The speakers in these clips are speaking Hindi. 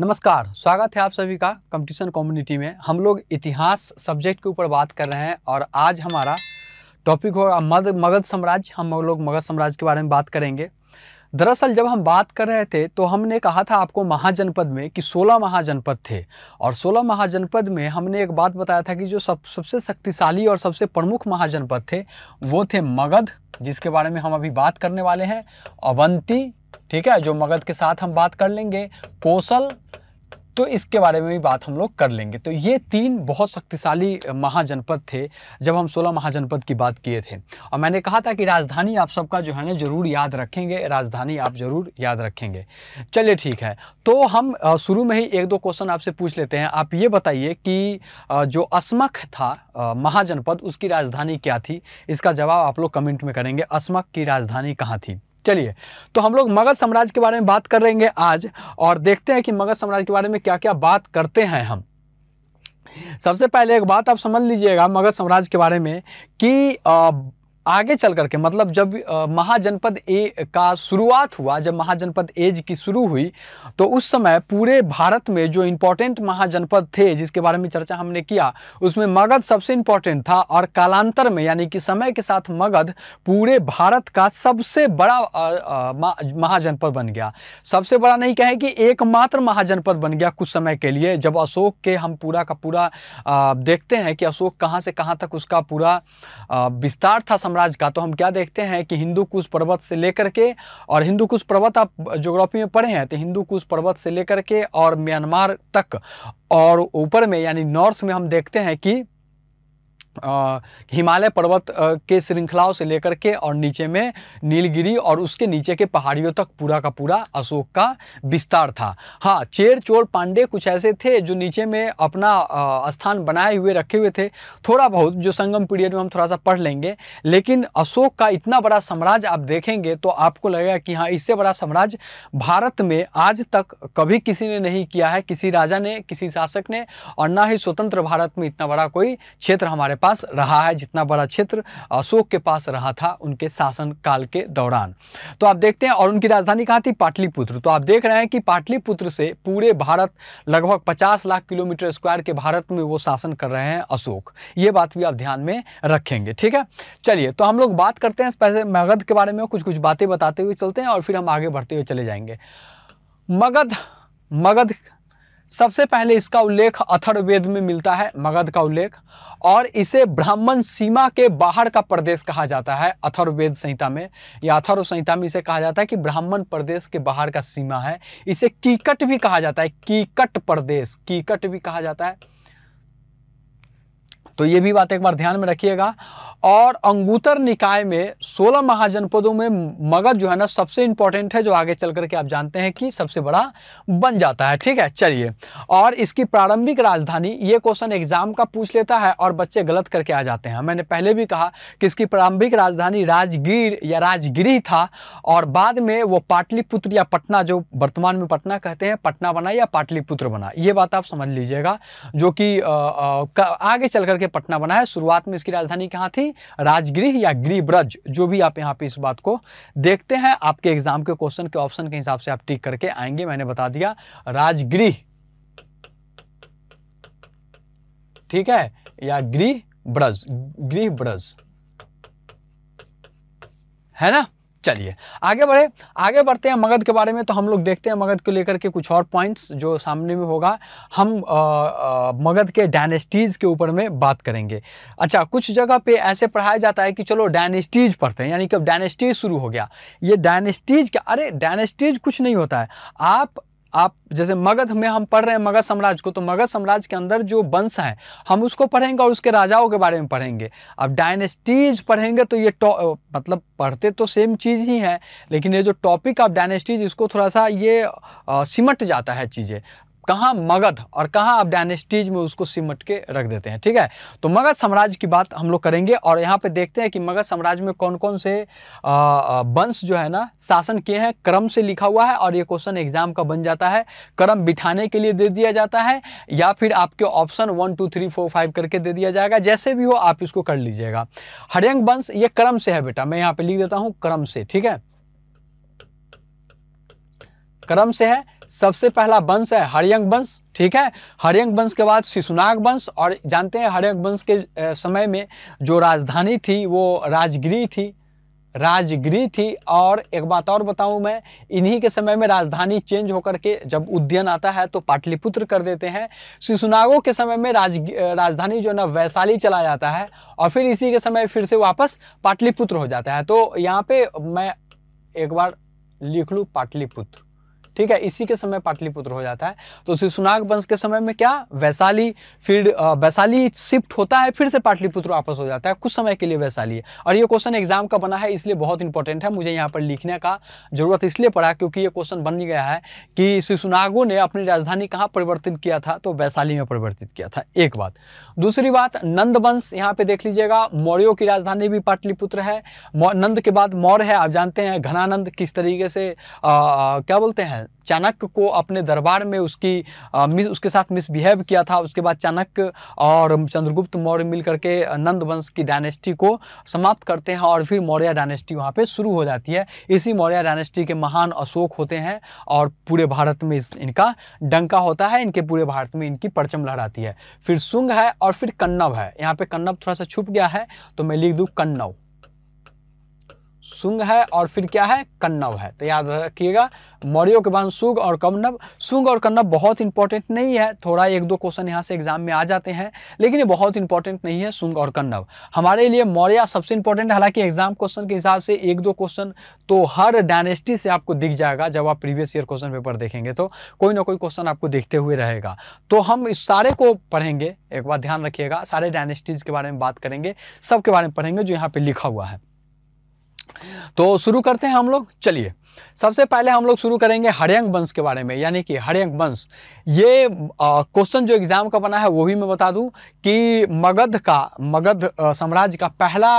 नमस्कार स्वागत है आप सभी का कंपटीशन कम्युनिटी में हम लोग इतिहास सब्जेक्ट के ऊपर बात कर रहे हैं और आज हमारा टॉपिक होगा मध मगध साम्राज्य हम लोग मगध साम्राज्य के बारे में बात करेंगे दरअसल जब हम बात कर रहे थे तो हमने कहा था आपको महाजनपद में कि 16 महाजनपद थे और 16 महाजनपद में हमने एक बात बताया था कि जो सब सबसे शक्तिशाली और सबसे प्रमुख महाजनपद थे वो थे मगध जिसके बारे में हम अभी बात करने वाले हैं अवंती ठीक है जो मगध के साथ हम बात कर लेंगे कौशल तो इसके बारे में भी बात हम लोग कर लेंगे तो ये तीन बहुत शक्तिशाली महाजनपद थे जब हम 16 महाजनपद की बात किए थे और मैंने कहा था कि राजधानी आप सबका जो है ना जरूर याद रखेंगे राजधानी आप जरूर याद रखेंगे चलिए ठीक है तो हम शुरू में ही एक दो क्वेश्चन आपसे पूछ लेते हैं आप ये बताइए कि जो अस्मक था महाजनपद उसकी राजधानी क्या थी इसका जवाब आप लोग कमेंट में करेंगे अस्मक की राजधानी कहाँ थी चलिए तो हम लोग मगध साम्राज्य के बारे में बात कर रहेंगे आज और देखते हैं कि मगध साम्राज्य के बारे में क्या क्या बात करते हैं हम सबसे पहले एक बात आप समझ लीजिएगा मगध साम्राज्य के बारे में कि आगे चल करके मतलब जब महाजनपद ए का शुरुआत हुआ जब महाजनपद एज की शुरू हुई तो उस समय पूरे भारत में जो इम्पोर्टेंट महाजनपद थे जिसके बारे में चर्चा हमने किया उसमें मगध सबसे इम्पोर्टेंट था और कालांतर में यानी कि समय के साथ मगध पूरे भारत का सबसे बड़ा महाजनपद बन गया सबसे बड़ा नहीं कहे कि एकमात्र महाजनपद बन गया कुछ समय के लिए जब अशोक के हम पूरा का पूरा देखते हैं कि अशोक कहाँ से कहाँ तक उसका पूरा विस्तार था साम्राज्य का तो हम क्या देखते हैं कि हिंदू कुश पर्वत से लेकर के और हिंदू कुश पर्वत आप जोग्राफी में पढ़े हैं तो हिंदू कुश पर्वत से लेकर के और म्यांमार तक और ऊपर में यानी नॉर्थ में हम देखते हैं कि हिमालय पर्वत के श्रृंखलाओं से लेकर के और नीचे में नीलगिरी और उसके नीचे के पहाड़ियों तक पूरा का पूरा अशोक का विस्तार था हाँ चेर चोर पांडे कुछ ऐसे थे जो नीचे में अपना स्थान बनाए हुए रखे हुए थे थोड़ा बहुत जो संगम पीरियड में हम थोड़ा सा पढ़ लेंगे लेकिन अशोक का इतना बड़ा साम्राज्य आप देखेंगे तो आपको लगेगा कि हाँ इससे बड़ा साम्राज्य भारत में आज तक कभी किसी ने नहीं किया है किसी राजा ने किसी शासक ने और ना ही स्वतंत्र भारत में इतना बड़ा कोई क्षेत्र हमारे पास रहा है जितना बड़ा क्षेत्र अशोक के पास रहा था उनके शासन काल के दौरान तो आप देखते हैं और उनकी राजधानी कहाँ थी पाटलिपुत्र तो आप देख रहे हैं कि पाटलिपुत्र से पूरे भारत लगभग 50 लाख किलोमीटर स्क्वायर के भारत में वो शासन कर रहे हैं अशोक ये बात भी आप ध्यान में रखेंगे ठीक है चलिए तो हम लोग बात करते हैं पहले मगध के बारे में कुछ कुछ बातें बताते हुए चलते हैं और फिर हम आगे बढ़ते हुए चले जाएंगे मगध मगध सबसे पहले इसका उल्लेख अथर्ववेद में मिलता है मगध का उल्लेख और इसे ब्राह्मण सीमा के बाहर का प्रदेश कहा जाता है अथर्ववेद संहिता में या अथर्व संहिता में इसे कहा जाता है कि ब्राह्मण प्रदेश के बाहर का सीमा है इसे कीकट भी कहा जाता है कीकट प्रदेश कीकट भी कहा जाता है तो ये भी बात एक बार ध्यान में रखिएगा और अंगूतर निकाय में सोलह महाजनपदों में मगध जो है ना सबसे इंपॉर्टेंट है जो आगे चल करके आप जानते हैं कि सबसे बड़ा बन जाता है ठीक है चलिए और इसकी प्रारंभिक राजधानी ये क्वेश्चन एग्जाम का पूछ लेता है और बच्चे गलत करके आ जाते हैं मैंने पहले भी कहा कि इसकी प्रारंभिक राजधानी राजगीर या राजगिरी था और बाद में वो पाटलिपुत्र या पटना जो वर्तमान में पटना कहते हैं पटना बना या पाटलिपुत्र बना ये बात आप समझ लीजिएगा जो कि आगे चल करके पटना बना है शुरुआत में इसकी राजधानी कहाँ थी राजगृह या गृह ब्रज जो भी आप यहाँ पे इस बात को देखते हैं आपके एग्जाम के क्वेश्चन के ऑप्शन के हिसाब से आप टिक करके आएंगे मैंने बता दिया राजगृह ठीक है या गृह ब्रज गृह ब्रज है ना चलिए आगे बढ़े आगे बढ़ते हैं मगध के बारे में तो हम लोग देखते हैं मगध को लेकर के कुछ और पॉइंट्स जो सामने में होगा हम मगध के डायनेस्टीज़ के ऊपर में बात करेंगे अच्छा कुछ जगह पे ऐसे पढ़ाया जाता है कि चलो डायनेस्टीज पढ़ते हैं यानी कि अब डायनेस्टीज शुरू हो गया ये डायनेस्टीज क्या अरे डायनेस्टीज कुछ नहीं होता है आप आप जैसे मगध में हम पढ़ रहे हैं मगध साम्राज्य को तो मगध साम्राज्य के अंदर जो वंश है हम उसको पढ़ेंगे और उसके राजाओं के बारे में पढ़ेंगे अब डायनेस्टीज पढ़ेंगे तो ये मतलब पढ़ते तो सेम चीज़ ही है लेकिन ये जो टॉपिक ऑफ डायनेस्टीज इसको थोड़ा सा ये आ, सिमट जाता है चीज़ें कहाँ मगध और कहाँ आप डायनेस्टीज में उसको सिमट के रख देते हैं ठीक है तो मगध साम्राज्य की बात हम लोग करेंगे और यहाँ पे देखते हैं कि मगध साम्राज्य में कौन कौन से वंश जो है ना शासन किए हैं क्रम से लिखा हुआ है और ये क्वेश्चन एग्जाम का बन जाता है क्रम बिठाने के लिए दे दिया जाता है या फिर आपके option one two three four five करके दे दिया जाएगा जैसे भी हो आप इसको कर लीजिएगा हरियंग वंश ये क्रम से है बेटा मैं यहाँ पे लिख देता हूँ क्रम से ठीक है क्रम से है सबसे पहला वंश है हरियंग वंश ठीक है हरियंग वंश के बाद शिशुनाग वंश और जानते हैं हरियंग वंश के समय में जो राजधानी थी वो राजगिरी थी राजगिरी थी और एक बात और बताऊं मैं इन्हीं के समय में राजधानी चेंज होकर के जब उद्यन आता है तो पाटलिपुत्र कर देते हैं शिशुनागों के समय में राज राजधानी जो है ना वैशाली चला जाता है और फिर इसी के समय फिर से वापस पाटलिपुत्र हो जाता है तो यहाँ पे मैं एक बार लिख लूँ पाटलिपुत्र ठीक है इसी के समय पाटलिपुत्र हो जाता है तो शिशुनाग वंश के समय में क्या वैशाली फिर वैशाली शिफ्ट होता है फिर से पाटलिपुत्र वापस हो जाता है कुछ समय के लिए वैशाली है और ये क्वेश्चन एग्जाम का बना है इसलिए बहुत इंपॉर्टेंट है मुझे यहाँ पर लिखने का जरूरत इसलिए पड़ा क्योंकि ये क्वेश्चन बन गया है कि शिशुनागो ने अपनी राजधानी कहाँ परिवर्तित किया था तो वैशाली में परिवर्तित किया था एक बात दूसरी बात नंद वंश यहाँ पे देख लीजिएगा मौर्यों की राजधानी भी पाटलिपुत्र है नंद के बाद मौर्य है आप जानते हैं घनानंद किस तरीके से क्या बोलते हैं चाणक्य को अपने दरबार में उसकी आ, मिस उसके साथ मिसबिहेव किया था उसके बाद चाणक्य और चंद्रगुप्त मौर्य मिल करके नंद वंश की डायनेस्टी को समाप्त करते हैं और फिर मौर्य डायनेस्टी वहाँ पे शुरू हो जाती है इसी मौर्य डायनेस्टी के महान अशोक होते हैं और पूरे भारत में इनका डंका होता है इनके पूरे भारत में इनकी परचम लहराती है फिर सुंग है और फिर कन्नव है यहाँ पे कन्नव थोड़ा सा छुप गया है तो मैं लिख दूँ कन्नव सुंग है और फिर क्या है कन्नव है तो याद रखिएगा मौर्यों के बाद सुग और कन्नव सुंग और कन्नव बहुत इंपॉर्टेंट नहीं है थोड़ा एक दो क्वेश्चन यहाँ से एग्जाम में आ जाते हैं लेकिन ये बहुत इंपॉर्टेंट नहीं है सुंग और कन्नव हमारे लिए मौर्य सबसे इंपॉर्टेंट है हालांकि एग्जाम क्वेश्चन के हिसाब से एक दो क्वेश्चन तो हर डायनेस्टी से आपको दिख जाएगा जब आप प्रीवियस ईयर क्वेश्चन पेपर देखेंगे तो कोई ना कोई क्वेश्चन आपको देखते हुए रहेगा तो हम इस सारे को पढ़ेंगे एक बार ध्यान रखिएगा सारे डायनेस्टीज के बारे में बात करेंगे सबके बारे में पढ़ेंगे जो यहाँ पे लिखा हुआ है तो शुरू करते हैं हम लोग चलिए सबसे पहले हम लोग शुरू करेंगे हरियंग वंश के बारे में यानी कि हरियंग वंश ये क्वेश्चन जो एग्ज़ाम का बना है वो भी मैं बता दूं कि मगध का मगध साम्राज्य का पहला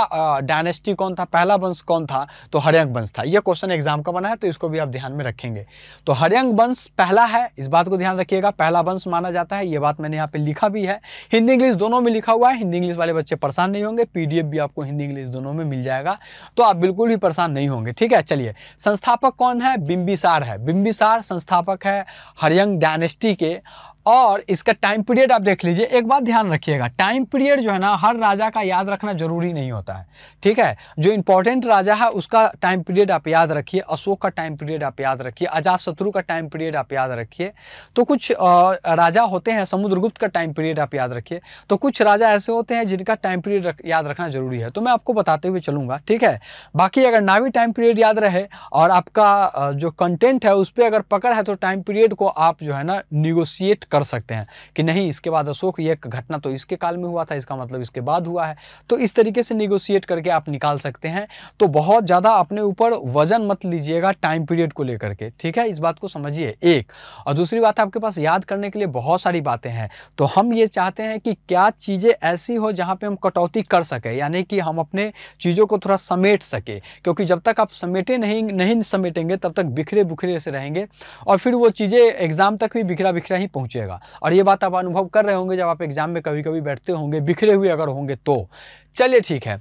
डायनेस्टी कौन था पहला वंश कौन था तो हरियंग वंश था ये क्वेश्चन एग्जाम का बना है तो इसको भी आप ध्यान में रखेंगे तो हरियंग वंश पहला है इस बात को ध्यान रखिएगा पहला वंश माना जाता है ये बात मैंने यहाँ पर लिखा भी है हिंदी इंग्लिश दोनों में लिखा हुआ है हिंदी इंग्लिश वाले बच्चे परेशान नहीं होंगे पीडीएफ भी आपको हिंदी इंग्लिश दोनों में मिल जाएगा तो आप बिल्कुल भी परेशान नहीं होंगे ठीक है चलिए संस्थापक संस्थापक कौन है बिम्बिसार है बिम्बिसार संस्थापक है हरियंग डायनेस्टी के और इसका टाइम पीरियड आप देख लीजिए एक बात ध्यान रखिएगा टाइम पीरियड जो है ना हर राजा का याद रखना जरूरी नहीं होता है ठीक है जो इंपॉर्टेंट राजा है उसका टाइम पीरियड आप याद रखिए अशोक का टाइम पीरियड आप याद रखिए अजात शत्रु का टाइम पीरियड आप याद रखिए तो कुछ राजा होते हैं समुद्रगुप्त का टाइम पीरियड आप याद रखिए तो कुछ राजा ऐसे होते हैं जिनका टाइम पीरियड याद रखना जरूरी है तो मैं आपको बताते हुए चलूंगा ठीक है बाकी अगर नावी टाइम पीरियड याद रहे और आपका जो कंटेंट है उस पर अगर पकड़ है तो टाइम पीरियड को आप जो है ना निगोशिएट कर कर सकते हैं कि नहीं इसके बाद अशोक ये घटना तो इसके काल में हुआ था इसका मतलब इसके बाद हुआ है तो इस तरीके से निगोशिएट करके आप निकाल सकते हैं तो बहुत ज़्यादा अपने ऊपर वजन मत लीजिएगा टाइम पीरियड को लेकर के ठीक है इस बात को समझिए एक और दूसरी बात आपके पास याद करने के लिए बहुत सारी बातें हैं तो हम ये चाहते हैं कि क्या चीज़ें ऐसी हो जहाँ पे हम कटौती कर सकें यानी कि हम अपने चीज़ों को थोड़ा समेट सके क्योंकि जब तक आप समेटे नहीं नहीं समेटेंगे तब तक बिखरे बुखरे से रहेंगे और फिर वो चीज़ें एग्ज़ाम तक भी बिखरा बिखरा ही पहुँचेगा मिलेगा और ये बात आप अनुभव कर रहे होंगे जब आप एग्ज़ाम में कभी कभी बैठते होंगे बिखरे हुए अगर होंगे तो चलिए ठीक है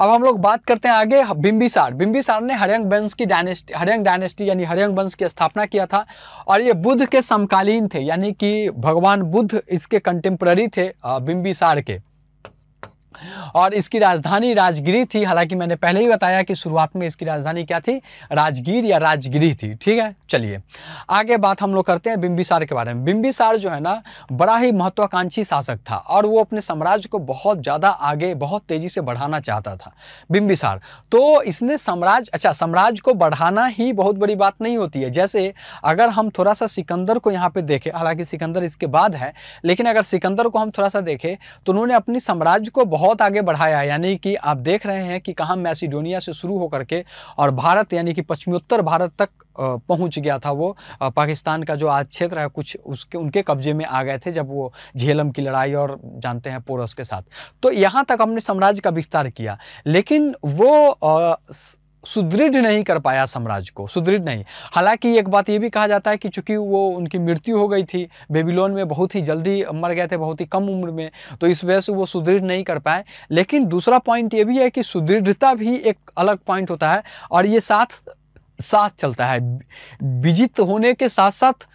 अब हम लोग बात करते हैं आगे बिम्बिसार बिम्बिसार ने हरियंग वंश की डायनेस्टी हरियंग डायनेस्टी यानी हरियंग वंश की स्थापना किया था और ये बुद्ध के समकालीन थे यानी कि भगवान बुद्ध इसके कंटेम्प्ररी थे बिम्बिसार के और इसकी राजधानी राजगिरी थी हालांकि मैंने पहले ही बताया कि शुरुआत में इसकी राजधानी क्या थी राजगीर या राजगिरी थी ठीक है चलिए आगे बात हम लोग करते हैं बिम्बिसार के बारे में बिम्बिसार जो है ना बड़ा ही महत्वाकांक्षी शासक था और वो अपने साम्राज्य को बहुत ज़्यादा आगे बहुत तेज़ी से बढ़ाना चाहता था बिम्बिसार तो इसने साम्राज्य अच्छा साम्राज्य को बढ़ाना ही बहुत बड़ी बात नहीं होती है जैसे अगर हम थोड़ा सा सिकंदर को यहाँ पे देखें हालांकि सिकंदर इसके बाद है लेकिन अगर सिकंदर को हम थोड़ा सा देखें तो उन्होंने अपनी साम्राज्य को बहुत बहुत आगे बढ़ाया यानी कि आप देख रहे हैं कि कहाँ मैसीडोनिया से शुरू होकर के और भारत यानी कि पश्चिमोत्तर भारत तक पहुंच गया था वो पाकिस्तान का जो आज क्षेत्र है कुछ उसके उनके कब्जे में आ गए थे जब वो झेलम की लड़ाई और जानते हैं पोरस के साथ तो यहाँ तक हमने साम्राज्य का विस्तार किया लेकिन वो सुदृढ़ नहीं कर पाया साम्राज्य को सुदृढ़ नहीं हालांकि एक बात ये भी कहा जाता है कि चूंकि वो उनकी मृत्यु हो गई थी बेबीलोन में बहुत ही जल्दी मर गए थे बहुत ही कम उम्र में तो इस वजह से वो सुदृढ़ नहीं कर पाए लेकिन दूसरा पॉइंट ये भी है कि सुदृढ़ता भी एक अलग पॉइंट होता है और ये साथ साथ चलता है विजित होने के साथ साथ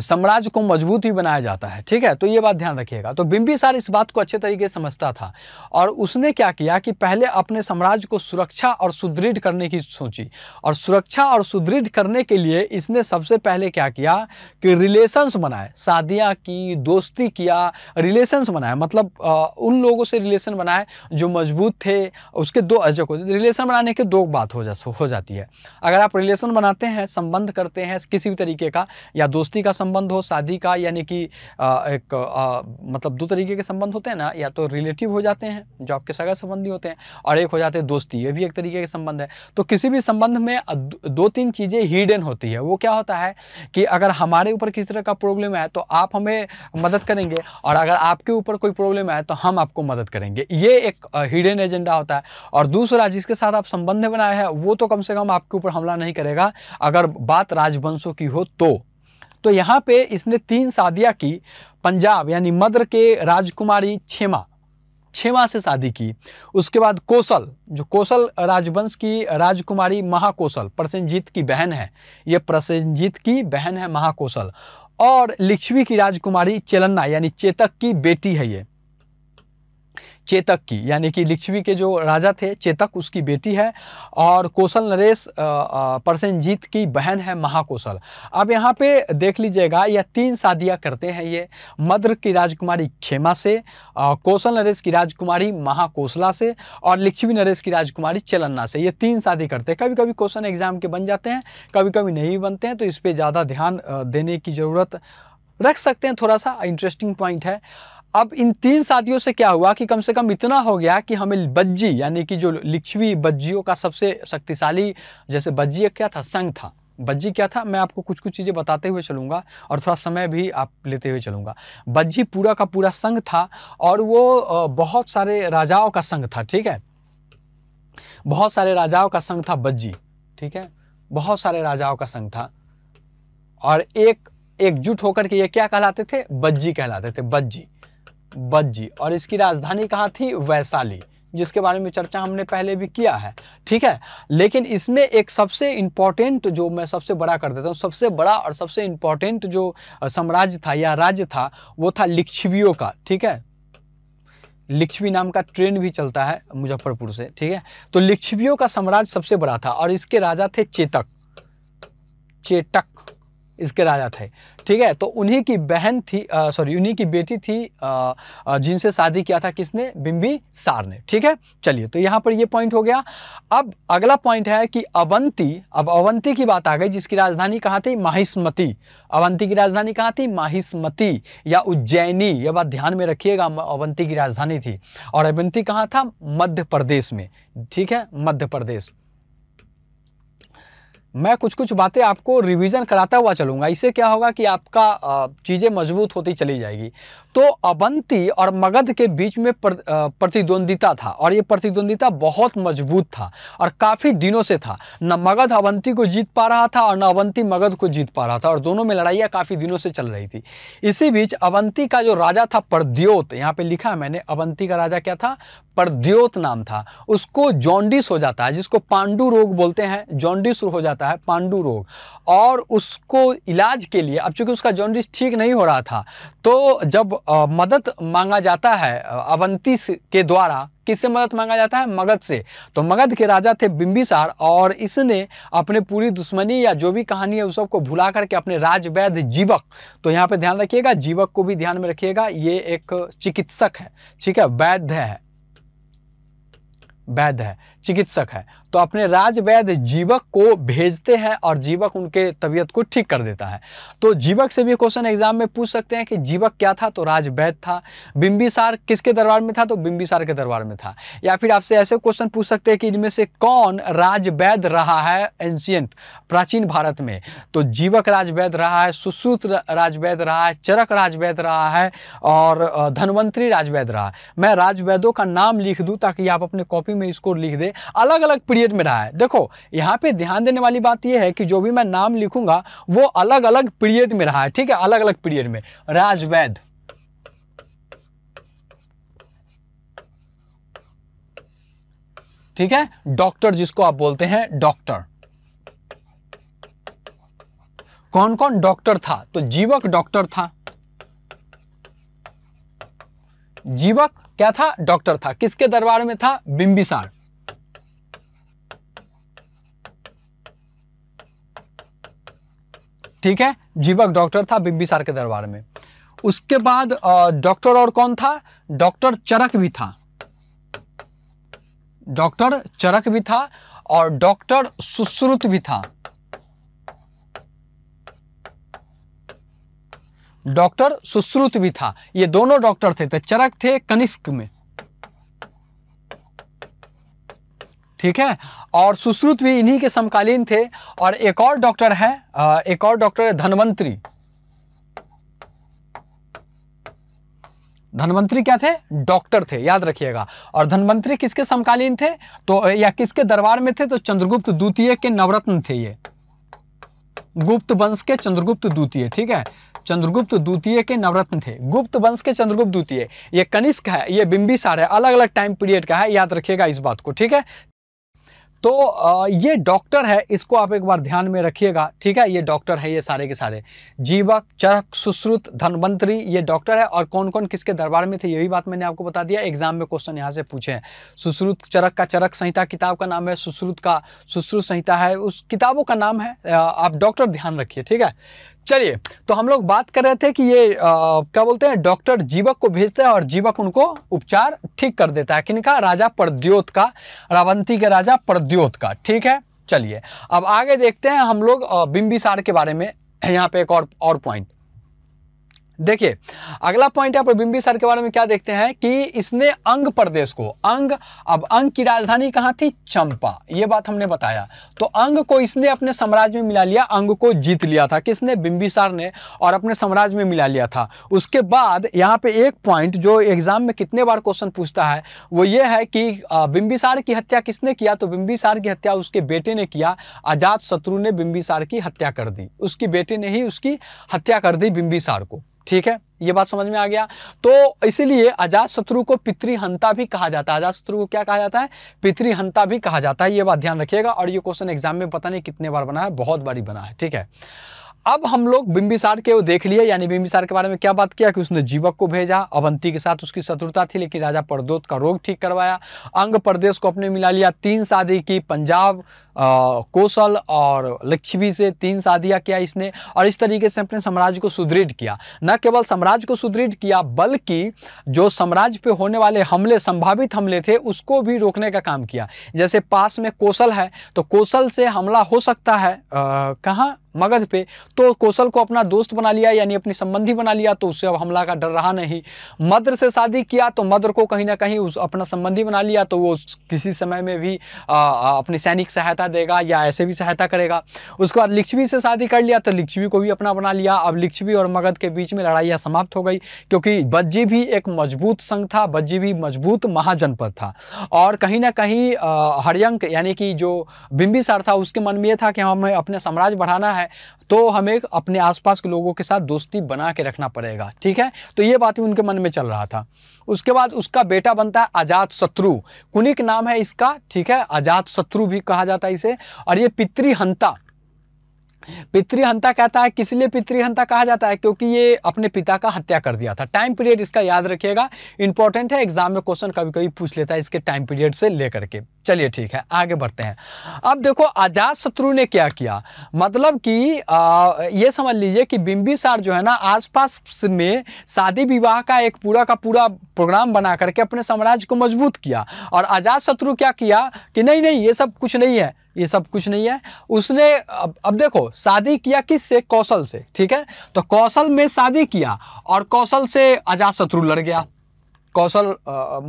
साम्राज्य को मजबूत भी बनाया जाता है ठीक है तो ये बात ध्यान रखिएगा तो बिंबिसार इस बात को अच्छे तरीके से समझता था और उसने क्या किया कि पहले अपने साम्राज्य को सुरक्षा और सुदृढ़ करने की सोची और सुरक्षा और सुदृढ़ करने के लिए इसने सबसे पहले क्या किया कि रिलेशंस बनाए शादियाँ की दोस्ती किया रिलेशंस बनाए मतलब आ, उन लोगों से रिलेशन बनाए जो मजबूत थे उसके दो अजक को रिलेशन बनाने के दो बात हो जा हो जाती है अगर आप रिलेशन बनाते हैं संबंध करते हैं किसी भी तरीके का या दोस्ती का संबंध हो शादी का यानी कि एक आ, मतलब दो तरीके के संबंध होते हैं ना या तो रिलेटिव हो जाते हैं जो आपके सगा संबंधी होते हैं और एक हो जाते हैं दोस्ती ये भी एक तरीके के संबंध है तो किसी भी संबंध में दो तीन चीज़ें हिडन होती है वो क्या होता है कि अगर हमारे ऊपर किसी तरह का प्रॉब्लम है तो आप हमें मदद करेंगे और अगर आपके ऊपर कोई प्रॉब्लम है तो हम आपको मदद करेंगे ये एक हिडन एजेंडा होता है और दूसरा जिसके साथ आप संबंध बनाए हैं वो तो कम से कम आपके ऊपर हमला नहीं करेगा अगर बात राजवंशों की हो तो तो यहाँ पे इसने तीन शादियाँ की पंजाब यानी मद्र के राजकुमारी छेमा छेमा से शादी की उसके बाद कौशल जो कौशल राजवंश की राजकुमारी महाकौशल प्रसेंजीत की बहन है ये प्रसेंजीत की बहन है महाकौशल और लिच्छवी की राजकुमारी चेलन्ना यानी चेतक की बेटी है ये चेतक की यानी कि लिच्छवी के जो राजा थे चेतक उसकी बेटी है और कौशल नरेश परसेंजीत की बहन है महाकौशल अब यहाँ पे देख लीजिएगा यह तीन शादियाँ करते हैं ये मद्र की राजकुमारी खेमा से कौशल नरेश की राजकुमारी महाकौशला से और लिच्छवी नरेश की राजकुमारी चलन्ना से ये तीन शादी करते हैं कभी कभी क्वेश्चन एग्जाम के बन जाते हैं कभी कभी नहीं बनते हैं तो इस पर ज़्यादा ध्यान देने की ज़रूरत रख सकते हैं थोड़ा सा इंटरेस्टिंग पॉइंट है अब इन तीन शादियों से क्या हुआ कि कम से कम इतना हो गया कि हमें बज्जी यानी कि जो लिच्छवी बज्जियों का सबसे शक्तिशाली जैसे बज्जी क्या था संघ था बज्जी क्या था मैं आपको कुछ कुछ चीज़ें बताते हुए चलूंगा और थोड़ा समय भी आप लेते हुए चलूंगा बज्जी पूरा का पूरा संघ था और वो बहुत सारे राजाओं का संघ था ठीक है बहुत सारे राजाओं का संघ था बज्जी ठीक है बहुत सारे राजाओं का संघ था और एक एकजुट होकर के ये क्या कहलाते थे बज्जी कहलाते थे बज्जी बज्जी और इसकी राजधानी कहाँ थी वैशाली जिसके बारे में चर्चा हमने पहले भी किया है ठीक है लेकिन इसमें एक सबसे इम्पॉर्टेंट जो मैं सबसे बड़ा कर देता हूँ सबसे बड़ा और सबसे इम्पॉर्टेंट जो साम्राज्य था या राज्य था वो था लिच्छवियों का ठीक है लिच्छवी नाम का ट्रेन भी चलता है मुजफ्फरपुर से ठीक है तो लिच्छवियों का साम्राज्य सबसे बड़ा था और इसके राजा थे चेतक चेतक इसके राजा थे ठीक है तो उन्हीं की बहन थी सॉरी उन्हीं की बेटी थी जिनसे शादी किया था किसने बिम्बी सार ने ठीक है चलिए तो यहाँ पर ये पॉइंट हो गया अब अगला पॉइंट है कि अवंती अब अवंती की बात आ गई जिसकी राजधानी कहाँ थी माहिस्मती अवंती की राजधानी कहाँ थी माहिस्मती या उज्जैनी यह बात ध्यान में रखिएगा अवंती की राजधानी थी और अवंती कहाँ था मध्य प्रदेश में ठीक है मध्य प्रदेश मैं कुछ कुछ बातें आपको रिवीजन कराता हुआ चलूँगा इससे क्या होगा कि आपका चीज़ें मजबूत होती चली जाएगी तो अवंती और मगध के बीच में प्र, प्रतिद्वंदिता था और ये प्रतिद्वंदिता बहुत मजबूत था और काफ़ी दिनों से था न मगध अवंती को जीत पा रहा था और न अवंती मगध को जीत पा रहा था और दोनों में लड़ाइयाँ काफ़ी दिनों से चल रही थी इसी बीच अवंती का जो राजा था परद्योत यहाँ पे लिखा है मैंने अवंती का राजा क्या था परद्योत नाम था उसको जॉन्डिस हो जाता है जिसको पांडु रोग बोलते हैं जॉन्डिस हो जाता है पांडु रोग और उसको इलाज के लिए अब चूंकि उसका जॉन्डिस ठीक नहीं हो रहा था तो जब मदद मांगा जाता है अवंती के द्वारा किससे मदद मांगा जाता है मगध से तो मगध के राजा थे बिंबिसार और इसने अपने पूरी दुश्मनी या जो भी कहानी है उस सबको भुला करके अपने राजवैध जीवक तो यहाँ पे ध्यान रखिएगा जीवक को भी ध्यान में रखिएगा ये एक चिकित्सक है ठीक है वैध है वैध है चिकित्सक है तो अपने राजवैद जीवक को भेजते हैं और जीवक उनके तबीयत को ठीक कर देता है तो जीवक से भी क्वेश्चन एग्जाम में पूछ सकते हैं कि जीवक क्या था तो राजवैद था बिंबिसार किसके दरबार में था तो बिंबिसार के दरबार में था या फिर आपसे ऐसे क्वेश्चन पूछ सकते हैं कि इनमें से कौन राजवैद रहा है एंशियंट प्राचीन भारत में तो जीवक राजवैद रहा है सुश्रुत राजवैद रहा है चरक राजवैद रहा है और धनवंतरी राजवैद रहा है मैं राजवैदों का नाम लिख दूँ ताकि आप अपने कॉपी में इसको लिख दें अलग अलग प्रिय पीरियड में रहा है देखो यहाँ पे ध्यान देने वाली बात यह है कि जो भी मैं नाम लिखूंगा वो अलग अलग पीरियड में रहा है ठीक है अलग अलग पीरियड में राजवैद ठीक है डॉक्टर जिसको आप बोलते हैं डॉक्टर कौन कौन डॉक्टर था तो जीवक डॉक्टर था जीवक क्या था डॉक्टर था किसके दरबार में था बिंबिसार ठीक है जीवक डॉक्टर था बिम्बिसार के दरबार में उसके बाद डॉक्टर और कौन था डॉक्टर चरक भी था डॉक्टर चरक भी था और डॉक्टर सुश्रुत भी था डॉक्टर सुश्रुत भी था ये दोनों डॉक्टर थे तो चरक थे कनिष्क में ठीक है और सुश्रुत भी इन्हीं के समकालीन थे और एक और डॉक्टर है एक और डॉक्टर है धनवंतरी धनवंतरी क्या थे डॉक्टर थे याद रखिएगा और धनवंतरी किसके समकालीन थे तो या किसके दरबार में थे तो चंद्रगुप्त द्वितीय के नवरत्न थे ये गुप्त वंश के चंद्रगुप्त द्वितीय ठीक है चंद्रगुप्त द्वितीय के नवरत्न थे गुप्त वंश के चंद्रगुप्त द्वितीय ये कनिष्क है ये बिंबिसार है अलग अलग टाइम पीरियड का है याद रखिएगा इस बात को ठीक है तो ये डॉक्टर है इसको आप एक बार ध्यान में रखिएगा ठीक है ये डॉक्टर है ये सारे के सारे जीवक चरक सुश्रुत धनवंतरी ये डॉक्टर है और कौन कौन किसके दरबार में थे ये भी बात मैंने आपको बता दिया एग्जाम में क्वेश्चन यहाँ से पूछे हैं सुश्रुत चरक का चरक संहिता किताब का नाम है सुश्रुत का सुश्रुत संहिता है उस किताबों का नाम है आप डॉक्टर ध्यान रखिए ठीक है चलिए तो हम लोग बात कर रहे थे कि ये आ, क्या बोलते हैं डॉक्टर जीवक को भेजते हैं और जीवक उनको उपचार ठीक कर देता है किनका राजा प्रद्योत का रावंती के राजा प्रद्योत का ठीक है चलिए अब आगे देखते हैं हम लोग बिम्बिसार के बारे में यहाँ पे एक और और पॉइंट देखिए अगला पॉइंट आप सर के बारे में क्या देखते हैं कि इसने अंग प्रदेश को अंग अब अंग की राजधानी कहां थी चंपा यह बात हमने बताया तो अंग को इसने अपने साम्राज्य में मिला लिया अंग को जीत लिया था किसने बिंबी सर ने और अपने साम्राज्य में मिला लिया था उसके बाद यहां पे एक पॉइंट जो एग्जाम में कितने बार क्वेश्चन पूछता है वो ये है कि बिम्बिसार की हत्या किसने किया तो बिम्बिसार की हत्या उसके बेटे ने किया आजाद शत्रु ने बिम्बिसार की हत्या कर दी उसकी बेटे ने ही उसकी हत्या कर दी बिम्बिसार को ठीक है ये बात समझ में आ गया तो इसीलिए अजात शत्रु को पितृहंता भी कहा जाता है अजात शत्रु को क्या कहा जाता है पितृहंता भी कहा जाता है ये बात ध्यान रखिएगा और ये क्वेश्चन एग्जाम में पता नहीं कितने बार बना है बहुत बारी बना है ठीक है अब हम लोग बिंबिसार के वो देख लिए यानी बिंबिसार के बारे में क्या बात किया कि उसने जीवक को भेजा अवंती के साथ उसकी शत्रुता थी लेकिन राजा परदोत का रोग ठीक करवाया अंग प्रदेश को अपने मिला लिया तीन शादी की पंजाब कौशल और लक्ष्मी से तीन शादियाँ किया इसने और इस तरीके से अपने साम्राज्य को सुदृढ़ किया न केवल साम्राज्य को सुदृढ़ किया बल्कि जो साम्राज्य पे होने वाले हमले संभावित हमले थे उसको भी रोकने का काम किया जैसे पास में कौशल है तो कौशल से हमला हो सकता है कहाँ मगध पे तो कौशल को अपना दोस्त बना लिया यानी अपनी संबंधी बना लिया तो उससे अब हमला का डर रहा नहीं मद्र से शादी किया तो मद्र को कहीं ना कहीं उस अपना संबंधी बना लिया तो वो किसी समय में भी अपनी सैनिक सहायता सहायता देगा या ऐसे भी सहायता करेगा उसके बाद लिच्छवी से शादी कर लिया तो लिच्छवी को भी अपना बना लिया अब लिच्छवी और मगध के बीच में लड़ाइयाँ समाप्त हो गई क्योंकि बज्जी भी एक मजबूत संघ था बज्जी भी मजबूत महाजनपद था और कहीं ना कहीं हरियंक यानी कि जो बिंबिसार था उसके मन में यह था कि हाँ, हमें अपने साम्राज्य बढ़ाना है तो हमें अपने आसपास के लोगों के साथ दोस्ती बना के रखना पड़ेगा ठीक है तो ये बात भी उनके मन में चल रहा था उसके बाद उसका बेटा बनता है आजाद शत्रु कुनिक नाम है इसका ठीक है आजाद शत्रु भी कहा जाता है इसे और ये पितृहंता पितृहंता कहता है किस लिए पितृहंता कहा जाता है क्योंकि ये अपने पिता का हत्या कर दिया था टाइम पीरियड इसका याद रखिएगा इंपॉर्टेंट है एग्जाम में क्वेश्चन कभी कभी पूछ लेता है इसके टाइम पीरियड से लेकर के चलिए ठीक है आगे बढ़ते हैं अब देखो आजाद शत्रु ने क्या किया मतलब कि यह ये समझ लीजिए कि बिम्बिसार जो है ना आसपास में शादी विवाह का एक पूरा का पूरा प्रोग्राम बना करके अपने साम्राज्य को मजबूत किया और आजाद शत्रु क्या किया कि नहीं नहीं ये सब कुछ नहीं है ये सब कुछ नहीं है उसने अब अब देखो शादी किया किससे कौशल से ठीक है तो कौशल में शादी किया और कौशल से अजाशत्रु लड़ गया कौशल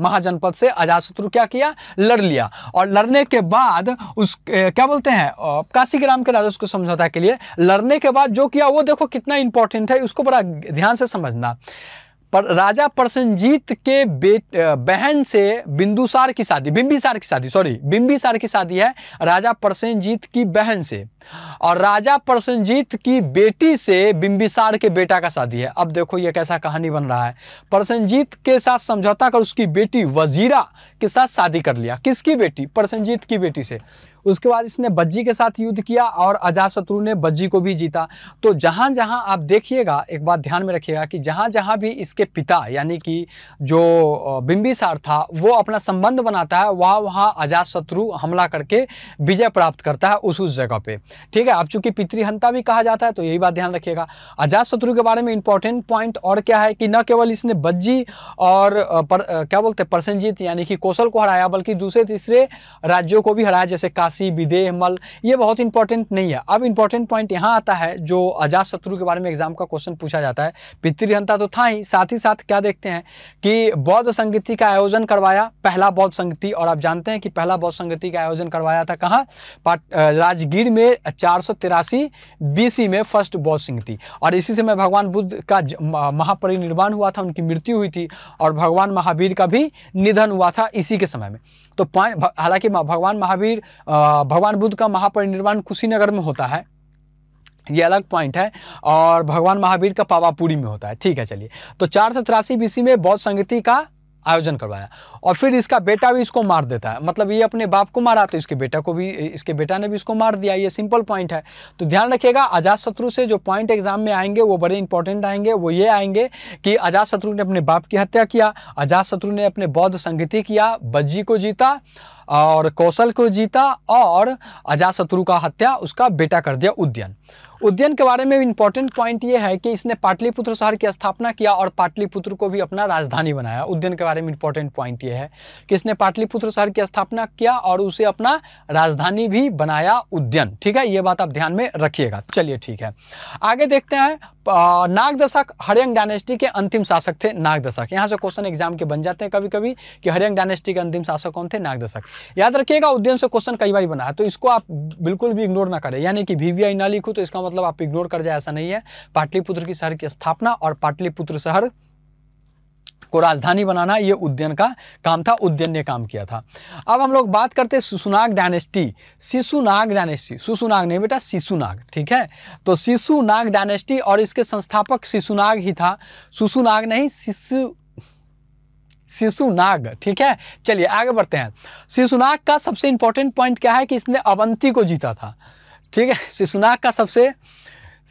महाजनपद से अजाशत्रु क्या किया लड़ लिया और लड़ने के बाद उस क्या बोलते हैं काशी के राम के राजा उसको समझौता के लिए लड़ने के बाद जो किया वो देखो कितना इंपॉर्टेंट है उसको बड़ा ध्यान से समझना पर राजा प्रसन्नजीत के बेट बहन से बिंदुसार की शादी बिंबिसार की शादी सॉरी बिंबिसार की शादी है राजा प्रसन्नजीत की बहन से और राजा प्रसन्नजीत की बेटी से बिंबिसार के बेटा का शादी है अब देखो ये कैसा कहानी बन रहा है प्रसन्नजीत के साथ समझौता कर उसकी बेटी वजीरा के साथ शादी कर लिया किसकी बेटी प्रसन्नजीत की बेटी से उसके बाद इसने बज्जी के साथ युद्ध किया और अजाशत्रु ने बज्जी को भी जीता तो जहाँ जहाँ आप देखिएगा एक बात ध्यान में रखिएगा कि जहाँ जहाँ भी इसके पिता यानी कि जो बिम्बिसार था वो अपना संबंध बनाता है वहाँ वहाँ अजाशत्रु हमला करके विजय प्राप्त करता है उस उस जगह पे ठीक है अब चूंकि पितृहंता भी कहा जाता है तो यही बात ध्यान रखिएगा अजाशत्रु के बारे में इंपॉर्टेंट पॉइंट और क्या है कि न केवल इसने बज्जी और पर, क्या बोलते हैं प्रसन्नजीत यानी कि कौशल को हराया बल्कि दूसरे तीसरे राज्यों को भी हराया जैसे काशी काशी विदेह मल ये बहुत इंपॉर्टेंट नहीं है अब इंपॉर्टेंट पॉइंट यहाँ आता है जो अजात शत्रु के बारे में एग्जाम का क्वेश्चन पूछा जाता है पितृहंता तो था ही साथ ही साथ क्या देखते हैं कि बौद्ध संगति का आयोजन करवाया पहला बौद्ध संगति और आप जानते हैं कि पहला बौद्ध संगति का आयोजन करवाया था कहाँ राजगीर में चार सौ बीसी में फर्स्ट बौद्ध संगति और इसी समय भगवान बुद्ध का महापरिनिर्वाण हुआ था उनकी मृत्यु हुई थी और भगवान महावीर का भी निधन हुआ था इसी के समय में तो हालांकि भगवान महावीर भगवान बुद्ध का महापरिनिर्वाण कुशीनगर में होता है ये अलग पॉइंट है और भगवान महावीर का पावापुरी में होता है ठीक है चलिए तो चार सौ तिरासी बीसी में बौद्ध संगति का आयोजन करवाया और फिर इसका बेटा भी इसको मार देता है मतलब ये अपने बाप को मारा तो इसके बेटा को भी इसके बेटा ने भी इसको मार दिया ये सिंपल पॉइंट है तो ध्यान रखिएगा अजात शत्रु से जो पॉइंट एग्जाम में आएंगे वो बड़े इंपॉर्टेंट आएंगे वो ये आएंगे कि अजात शत्रु ने अपने बाप की हत्या किया अजात शत्रु ने अपने बौद्ध संगति किया बज्जी को जीता और कौशल को जीता और अजात शत्रु का हत्या उसका बेटा कर दिया उद्यन उद्यन के बारे में इंपॉर्टेंट पॉइंट ये है कि इसने पाटलिपुत्र शहर की स्थापना किया और पाटलिपुत्र को भी अपना राजधानी बनाया उद्यन के बारे में इंपॉर्टेंट पॉइंट ये है कि इसने पाटलिपुत्र शहर की स्थापना किया और उसे अपना राजधानी भी बनाया उद्यन ठीक है ये बात आप ध्यान में रखिएगा चलिए ठीक है आगे देखते हैं नागदशक हरियंग डायनेस्टी के अंतिम शासक थे नागदशक यहाँ से क्वेश्चन एग्जाम के बन जाते हैं कभी कभी कि हरियंग डायनेस्टी के अंतिम शासक कौन थे नागदशक याद रखिएगा उद्यन से क्वेश्चन कई बार बना है तो इसको आप बिल्कुल भी इग्नोर ना करें यानी कि वीवीआई ना लिखो तो इसका मतलब आप इग्नोर कर जाए ऐसा नहीं है पाटलिपुत्र की शहर की स्थापना और पाटलिपुत्र शहर को राजधानी बनाना ये उद्यन का काम था उद्यन ने काम किया था अब हम लोग बात करते हैं सुसुनाग डायनेस्टी शिशुनाग डायनेस्टी सुसुनाग नहीं बेटा शिशुनाग ठीक है तो शिशुनाग डायनेस्टी और इसके संस्थापक शिशुनाग ही था सुसुनाग नहीं शिशु शिशुनाग ठीक है चलिए आगे बढ़ते हैं शिशुनाग का सबसे इंपॉर्टेंट पॉइंट क्या है कि इसने अवंती को जीता था ठीक है शिशुनाग का सबसे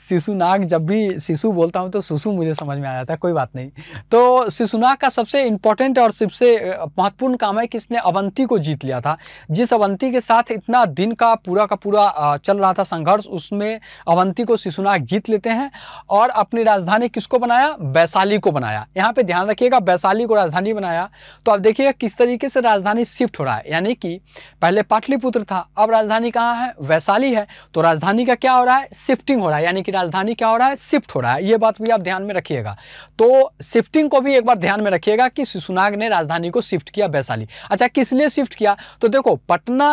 शिशुनाग जब भी शिशु बोलता हूँ तो शिशु मुझे समझ में आ जाता है कोई बात नहीं तो शिशुनाग का सबसे इंपॉर्टेंट और सबसे महत्वपूर्ण काम है कि इसने अवंती को जीत लिया था जिस अवंती के साथ इतना दिन का पूरा का पूरा चल रहा था संघर्ष उसमें अवंती को शिशुनाग जीत लेते हैं और अपनी राजधानी किसको बनाया वैशाली को बनाया यहाँ पर ध्यान रखिएगा वैशाली को राजधानी बनाया तो आप देखिएगा किस तरीके से राजधानी शिफ्ट हो रहा है यानी कि पहले पाटलिपुत्र था अब राजधानी कहाँ है वैशाली है तो राजधानी का क्या हो रहा है शिफ्टिंग हो रहा है यानी यानी कि राजधानी क्या हो रहा है शिफ्ट हो रहा है ये बात भी आप ध्यान में रखिएगा तो शिफ्टिंग को भी एक बार ध्यान में रखिएगा कि शिशुनाग ने राजधानी को शिफ्ट किया वैशाली अच्छा किस लिए शिफ्ट किया तो देखो पटना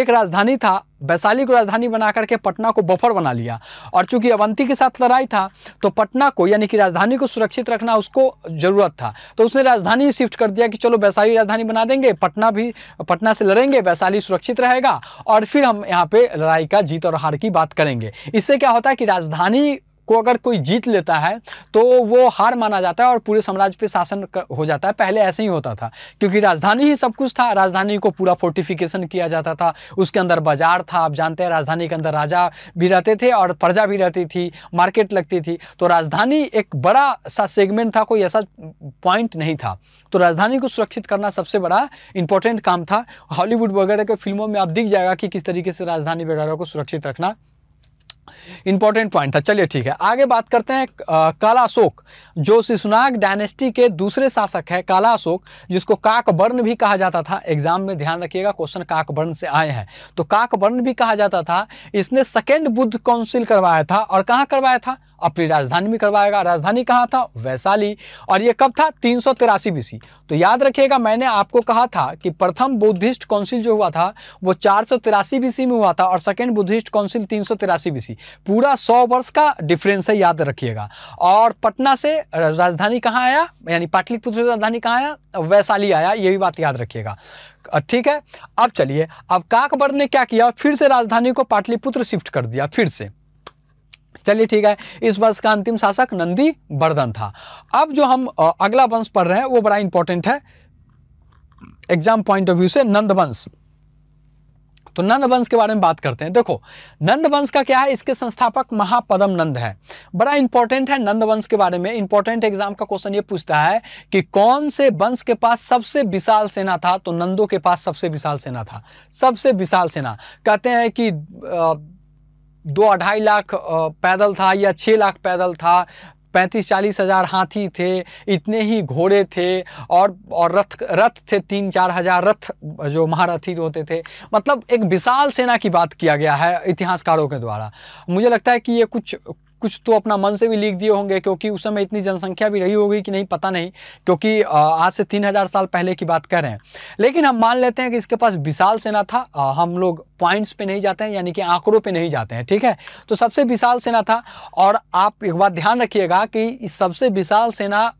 एक राजधानी था वैशाली को राजधानी बना करके पटना को बफर बना लिया और चूंकि अवंती के साथ लड़ाई था तो पटना को यानी कि राजधानी को सुरक्षित रखना उसको ज़रूरत था तो उसने राजधानी शिफ्ट कर दिया कि चलो वैशाली राजधानी बना देंगे पटना भी पटना से लड़ेंगे वैशाली सुरक्षित रहेगा और फिर हम यहाँ पे लड़ाई का जीत और हार की बात करेंगे इससे क्या होता है कि राजधानी को अगर कोई जीत लेता है तो वो हार माना जाता है और पूरे साम्राज्य पे शासन हो जाता है पहले ऐसे ही होता था क्योंकि राजधानी ही सब कुछ था राजधानी को पूरा फोर्टिफिकेशन किया जाता था उसके अंदर बाजार था आप जानते हैं राजधानी के अंदर राजा भी रहते थे और प्रजा भी रहती थी मार्केट लगती थी तो राजधानी एक बड़ा सा सेगमेंट था कोई ऐसा पॉइंट नहीं था तो राजधानी को सुरक्षित करना सबसे बड़ा इंपॉर्टेंट काम था हॉलीवुड वगैरह के फिल्मों में आप दिख जाएगा कि किस तरीके से राजधानी वगैरह को सुरक्षित रखना इंपॉर्टेंट पॉइंट था चलिए ठीक है आगे बात करते हैं काला अशोक जो शिशुनाग डायनेस्टी के दूसरे शासक है काला अशोक जिसको काकबर्ण भी कहा जाता था एग्जाम में ध्यान रखिएगा क्वेश्चन काकबर्ण से आए हैं तो काकबर्ण भी कहा जाता था इसने सेकेंड बुद्ध काउंसिल करवाया था और कहाँ करवाया था अपनी राजधानी में करवाएगा राजधानी कहाँ था वैशाली और ये कब था तीन सौ बीसी तो याद रखिएगा मैंने आपको कहा था कि प्रथम बुद्धिस्ट काउंसिल जो हुआ था वो चार सौ बीसी में हुआ था और सेकेंड बुद्धिस्ट काउंसिल तीन सौ बीसी पूरा सौ वर्ष का डिफरेंस है याद रखिएगा और पटना से राजधानी कहाँ आया यानी पाटलिपुत्र से राजधानी कहाँ आया वैशाली आया ये भी बात याद रखिएगा ठीक है अब चलिए अब काकबर ने क्या किया फिर से राजधानी को पाटलिपुत्र शिफ्ट कर दिया फिर से चलिए ठीक है इस वंश का अंतिम शासक नंदी वर्धन था अब जो हम अगला वंश पढ़ रहे हैं वो बड़ा इंपॉर्टेंट है एग्जाम पॉइंट ऑफ व्यू से नंद वंश तो नंद वंश के बारे में बात करते हैं देखो नंद वंश का क्या है इसके संस्थापक महापदम नंद है बड़ा इंपॉर्टेंट है नंद वंश के बारे में इंपॉर्टेंट एग्जाम का क्वेश्चन ये पूछता है कि कौन से वंश के पास सबसे विशाल सेना था तो नंदों के पास सबसे विशाल सेना था सबसे विशाल सेना कहते हैं कि आ, दो अढ़ाई लाख पैदल था या छः लाख पैदल था पैंतीस चालीस हज़ार हाथी थे इतने ही घोड़े थे और और रथ रथ थे तीन चार हज़ार रथ जो महारथी होते थे मतलब एक विशाल सेना की बात किया गया है इतिहासकारों के द्वारा मुझे लगता है कि ये कुछ कुछ तो अपना मन से भी लिख दिए होंगे क्योंकि उस समय इतनी जनसंख्या भी रही होगी कि नहीं पता नहीं क्योंकि आज से तीन हज़ार साल पहले की बात कर रहे हैं लेकिन हम मान लेते हैं कि इसके पास विशाल सेना था हम लोग पॉइंट्स पे नहीं जाते हैं यानी कि आंकड़ों पे नहीं जाते हैं ठीक है तो सबसे विशाल सेना था और आप एक बात ध्यान रखिएगा कि सबसे विशाल सेना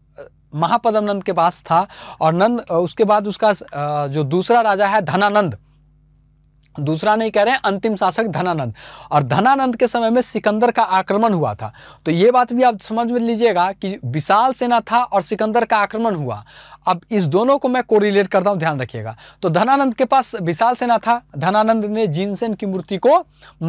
महापदम नंद के पास था और नंद उसके बाद उसका जो दूसरा राजा है धनानंद दूसरा नहीं कह रहे हैं अंतिम शासक धनानंद और धनानंद के समय में सिकंदर का आक्रमण हुआ था तो ये बात भी आप समझ में लीजिएगा कि विशाल सेना था और सिकंदर का आक्रमण हुआ अब इस दोनों को मैं कोरिलेट करता हूं ध्यान रखिएगा तो धनानंद के पास विशाल सेना था धनानंद ने जिनसेन की मूर्ति को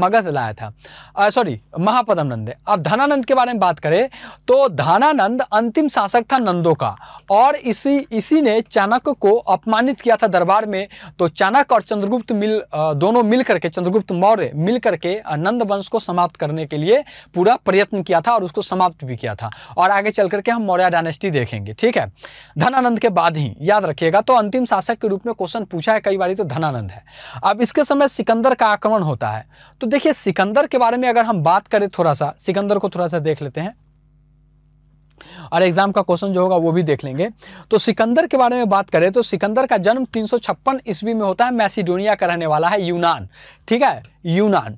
मगध लाया था सॉरी महापदम अब धनानंद के बारे में बात करें तो धनानंद अंतिम शासक था नंदों का और इसी इसी ने चाणक्य को अपमानित किया था दरबार में तो चाणक्य और चंद्रगुप्त मिल दोनों मिल करके चंद्रगुप्त मौर्य मिल करके नंद वंश को समाप्त करने के लिए पूरा प्रयत्न किया था और उसको समाप्त भी किया था और आगे चल करके हम मौर्य डायनेस्टी देखेंगे ठीक है धनानंद के बाद ही याद रखिएगा तो अंतिम शासक के रूप में क्वेश्चन पूछा है कई बार तो धनानंद है अब इसके समय सिकंदर का आक्रमण होता है तो देखिए सिकंदर के बारे में अगर हम बात करें थोड़ा सा सिकंदर को थोड़ा सा देख लेते हैं और एग्जाम का क्वेश्चन जो होगा वो भी देख लेंगे तो सिकंदर के बारे में बात करें तो सिकंदर का जन्म तीन ईस्वी में होता है मैसिडोनिया का रहने वाला है यूनान ठीक है यूनान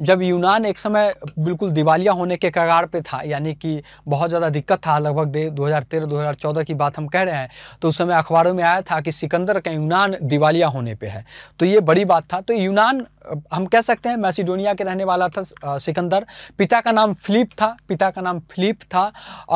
जब यूनान एक समय बिल्कुल दिवालिया होने के कगार पे था यानी कि बहुत ज़्यादा दिक्कत था लगभग 2013-2014 की बात हम कह रहे हैं तो उस समय अखबारों में आया था कि सिकंदर का यूनान दिवालिया होने पे है तो ये बड़ी बात था तो यूनान हम कह सकते हैं मैसिडोनिया के रहने वाला था सिकंदर पिता का नाम फिलिप था पिता का नाम फिलिप था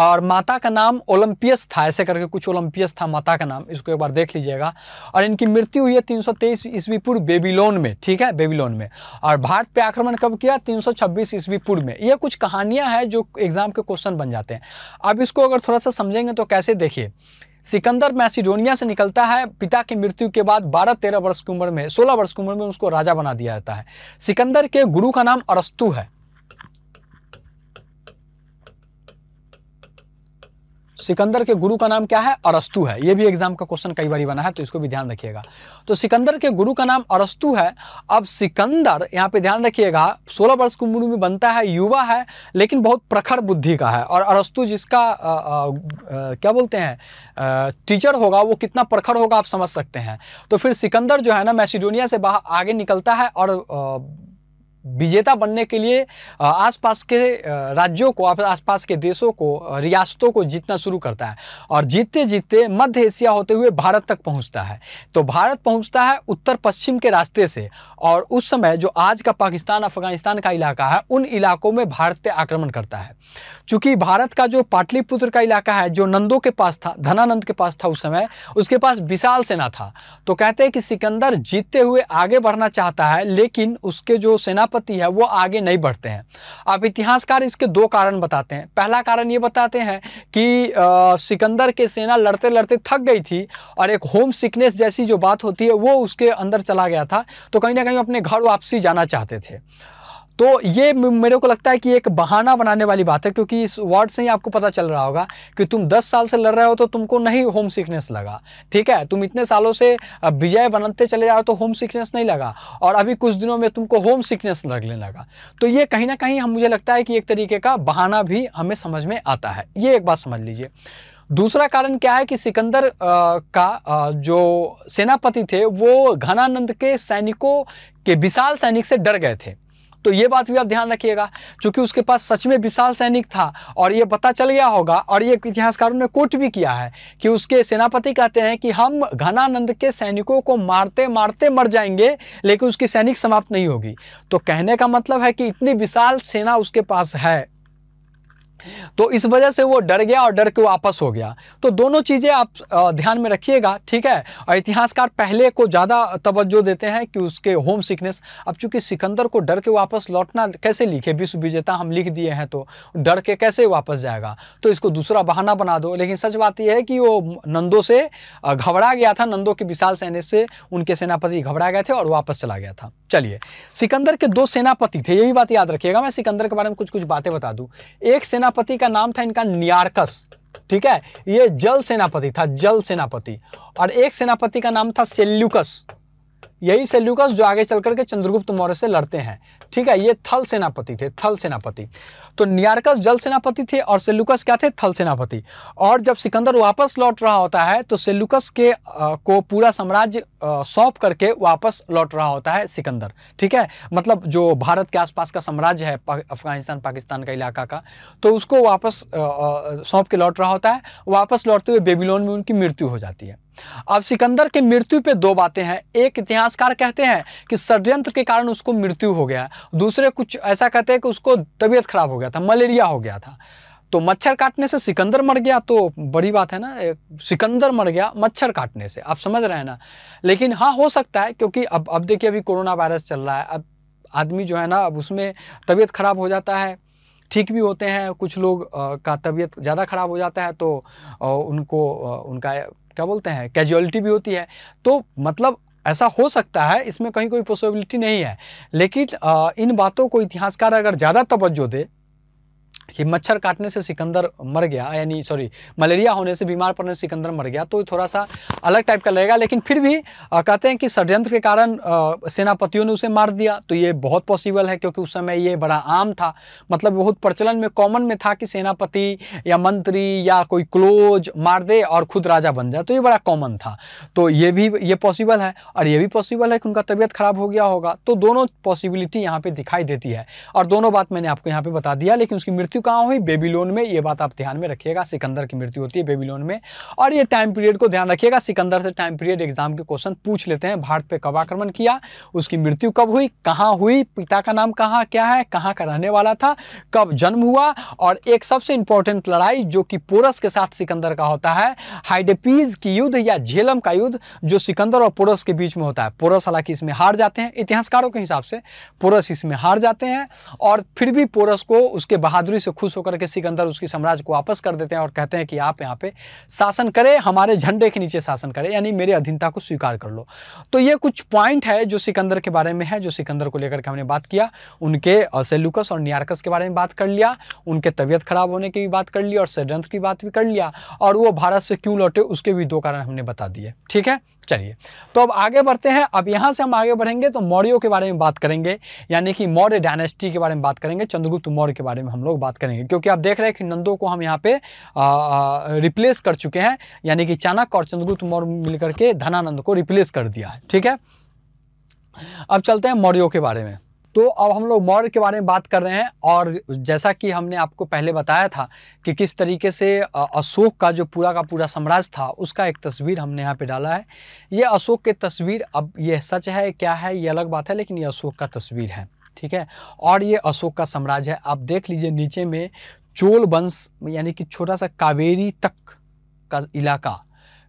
और माता का नाम ओलंपियस था ऐसे करके कुछ ओलंपियस था माता का नाम इसको एक बार देख लीजिएगा और इनकी मृत्यु हुई है तीन सौ तेईस ईस्वी पूर्व बेबीलोन में ठीक है बेबीलोन में और भारत पे आक्रमण कब किया तीन सौ छब्बीस ईस्वी पूर्व में यह कुछ कहानियाँ हैं जो एग्जाम के क्वेश्चन बन जाते हैं अब इसको अगर थोड़ा सा समझेंगे तो कैसे देखिए सिकंदर मैसिडोनिया से निकलता है पिता की मृत्यु के बाद 12-13 वर्ष की उम्र में 16 वर्ष की उम्र में उसको राजा बना दिया जाता है सिकंदर के गुरु का नाम अरस्तु है सिकंदर के गुरु का नाम क्या है अरस्तु है ये भी एग्जाम का क्वेश्चन कई बार बना है तो इसको भी ध्यान रखिएगा तो सिकंदर के गुरु का नाम अरस्तु है अब सिकंदर यहाँ पे ध्यान रखिएगा 16 वर्ष की उम्र में बनता है युवा है लेकिन बहुत प्रखर बुद्धि का है और अरस्तु जिसका आ, आ, आ, क्या बोलते हैं टीचर होगा वो कितना प्रखर होगा आप समझ सकते हैं तो फिर सिकंदर जो है ना मैसिडोनिया से बाहर आगे निकलता है और विजेता बनने के लिए आसपास के राज्यों को आसपास के देशों को रियासतों को जीतना शुरू करता है और जीतते जीतते मध्य एशिया होते हुए भारत तक पहुंचता है तो भारत पहुंचता है उत्तर पश्चिम के रास्ते से और उस समय जो आज का पाकिस्तान अफगानिस्तान का इलाका है उन इलाकों में भारत पर आक्रमण करता है चूंकि भारत का जो पाटलिपुत्र का इलाका है जो नंदों के पास था धनानंद के पास था उस समय उसके पास विशाल सेना था तो कहते हैं कि सिकंदर जीतते हुए आगे बढ़ना चाहता है लेकिन उसके जो सेना सभापति है वो आगे नहीं बढ़ते हैं अब इतिहासकार इसके दो कारण बताते हैं पहला कारण ये बताते हैं कि आ, सिकंदर के सेना लड़ते लड़ते थक गई थी और एक होम सिकनेस जैसी जो बात होती है वो उसके अंदर चला गया था तो कहीं ना कहीं अपने घर वापसी जाना चाहते थे तो ये मेरे को लगता है कि एक बहाना बनाने वाली बात है क्योंकि इस वर्ड से ही आपको पता चल रहा होगा कि तुम 10 साल से लड़ रहे हो तो तुमको नहीं होम सिकनेस लगा ठीक है तुम इतने सालों से विजय बनते चले जा रहे हो तो होम सिकनेस नहीं लगा और अभी कुछ दिनों में तुमको होम सिकनेस लगने लगा तो ये कहीं ना कहीं हम मुझे लगता है कि एक तरीके का बहाना भी हमें समझ में आता है ये एक बात समझ लीजिए दूसरा कारण क्या है कि सिकंदर का जो सेनापति थे वो घनानंद के सैनिकों के विशाल सैनिक से डर गए थे तो ये बात भी आप ध्यान रखिएगा क्योंकि उसके पास सच में विशाल सैनिक था और ये पता चल गया होगा और ये इतिहासकारों ने कोट भी किया है कि उसके सेनापति कहते हैं कि हम घनानंद के सैनिकों को मारते मारते मर जाएंगे लेकिन उसकी सैनिक समाप्त नहीं होगी तो कहने का मतलब है कि इतनी विशाल सेना उसके पास है तो इस वजह से वो डर गया और डर के वापस हो गया तो दोनों चीज़ें आप ध्यान में रखिएगा ठीक है और इतिहासकार पहले को ज़्यादा तवज्जो देते हैं कि उसके होम सिकनेस अब चूंकि सिकंदर को डर के वापस लौटना कैसे लिखे विश्व विजेता हम लिख दिए हैं तो डर के कैसे वापस जाएगा तो इसको दूसरा बहाना बना दो लेकिन सच बात यह है कि वो नंदो से घबरा गया था नंदो के विशाल सैन्य से उनके सेनापति घबरा गए थे और वापस चला गया था चलिए सिकंदर के दो सेनापति थे यही बात याद रखिएगा मैं सिकंदर के बारे में कुछ कुछ बातें बता दूँ एक सेना सेनापति का नाम था इनका नियारकस ठीक है ये जल सेनापति था जल सेनापति और एक सेनापति का नाम था सेल्युकस यही सेल्यूकस जो आगे चल करके चंद्रगुप्त मौर्य से लड़ते हैं ठीक है ये थल सेनापति थे थल सेनापति तो नियारकस जल सेनापति थे और सेल्यूकस क्या थे थल सेनापति और जब सिकंदर वापस लौट रहा होता है तो सेल्यूकस के आ, को पूरा साम्राज्य सौंप करके वापस लौट रहा होता है सिकंदर ठीक है मतलब जो भारत के आसपास का साम्राज्य है अफगानिस्तान पाकिस्तान का इलाका का तो उसको वापस सौंप के लौट रहा होता है वापस लौटते हुए बेबीलोन में उनकी मृत्यु हो जाती है अब सिकंदर के मृत्यु पे दो बातें हैं एक इतिहासकार कहते हैं कि षड्यंत्र के कारण उसको मृत्यु हो गया दूसरे कुछ ऐसा कहते हैं कि उसको तबीयत खराब हो गया था मलेरिया हो गया था तो मच्छर काटने से सिकंदर मर गया तो बड़ी बात है ना सिकंदर मर गया मच्छर काटने से आप समझ रहे हैं ना लेकिन हाँ हो सकता है क्योंकि अब अब देखिए अभी कोरोना वायरस चल रहा है अब आदमी जो है ना अब उसमें तबीयत खराब हो जाता है ठीक भी होते हैं कुछ लोग आ, का तबीयत ज़्यादा ख़राब हो जाता है तो आ, उनको आ, उनका क्या बोलते हैं कैजुअलिटी भी होती है तो मतलब ऐसा हो सकता है इसमें कहीं कोई पॉसिबिलिटी नहीं है लेकिन इन बातों को इतिहासकार अगर ज़्यादा तवज्जो दे कि मच्छर काटने से सिकंदर मर गया यानी सॉरी मलेरिया होने से बीमार पड़ने से सिकंदर मर गया तो थोड़ा सा अलग टाइप का लगेगा लेकिन फिर भी आ, कहते हैं कि षडयंत्र के कारण सेनापतियों ने उसे मार दिया तो ये बहुत पॉसिबल है क्योंकि उस समय ये बड़ा आम था मतलब बहुत प्रचलन में कॉमन में था कि सेनापति या मंत्री या कोई क्लोज मार दे और खुद राजा बन जाए तो ये बड़ा कॉमन था तो ये भी ये पॉसिबल है और ये भी पॉसिबल है कि उनका तबियत खराब हो गया होगा तो दोनों पॉसिबिलिटी यहाँ पर दिखाई देती है और दोनों बात मैंने आपको यहाँ पर बता दिया लेकिन उसकी मृत्यु चुका हूँ बेबीलोन में ये बात आप ध्यान में रखिएगा सिकंदर की मृत्यु होती है बेबीलोन में और ये टाइम पीरियड को ध्यान रखिएगा सिकंदर से टाइम पीरियड एग्जाम के क्वेश्चन पूछ लेते हैं भारत पे कब आक्रमण किया उसकी मृत्यु कब हुई कहाँ हुई पिता का नाम कहाँ क्या है कहाँ का रहने वाला था कब जन्म हुआ और एक सबसे इंपॉर्टेंट लड़ाई जो कि पोरस के साथ सिकंदर का होता है हाइडेपीज की युद्ध या झेलम का युद्ध जो सिकंदर और पोरस के बीच में होता है पोरस हालांकि इसमें हार जाते हैं इतिहासकारों के हिसाब से पोरस इसमें हार जाते हैं और फिर भी पोरस को उसके बहादुरी से से खुश होकर के सिकंदर उसकी साम्राज्य को वापस कर देते हैं और कहते हैं कि आप यहाँ पे शासन करें हमारे झंडे के नीचे शासन करें यानी मेरे अधीनता को स्वीकार कर लो तो ये कुछ पॉइंट है जो सिकंदर के बारे में है जो सिकंदर को लेकर के हमने बात किया उनके सेलुकस और नियारकस के बारे में बात कर लिया उनके तबियत खराब होने की भी बात कर ली और षडयंत्र की बात भी कर लिया और वो भारत से क्यों लौटे उसके भी दो कारण हमने बता दिए ठीक है चलिए तो अब आगे बढ़ते हैं अब यहाँ से हम आगे बढ़ेंगे तो मौर्यों के बारे में बात करेंगे यानी कि मौर्य डायनेस्टी के बारे में बात करेंगे चंद्रगुप्त मौर्य के बारे में हम लोग बात करेंगे क्योंकि आप देख रहे हैं कि नंदों को हम यहाँ पे रिप्लेस कर चुके हैं यानी कि चाणक्य और चंद्रगुप्त मौर्य मिलकर के धनानंद को रिप्लेस कर दिया है ठीक है अब चलते हैं मौर्यों के बारे में तो अब हम लोग मॉडल के बारे में बात कर रहे हैं और जैसा कि हमने आपको पहले बताया था कि किस तरीके से अशोक का जो पूरा का पूरा साम्राज्य था उसका एक तस्वीर हमने यहाँ पे डाला है ये अशोक की तस्वीर अब ये सच है क्या है ये अलग बात है लेकिन ये अशोक का तस्वीर है ठीक है और ये अशोक का साम्राज्य है आप देख लीजिए नीचे में चोल वंश यानी कि छोटा सा कावेरी तक का इलाका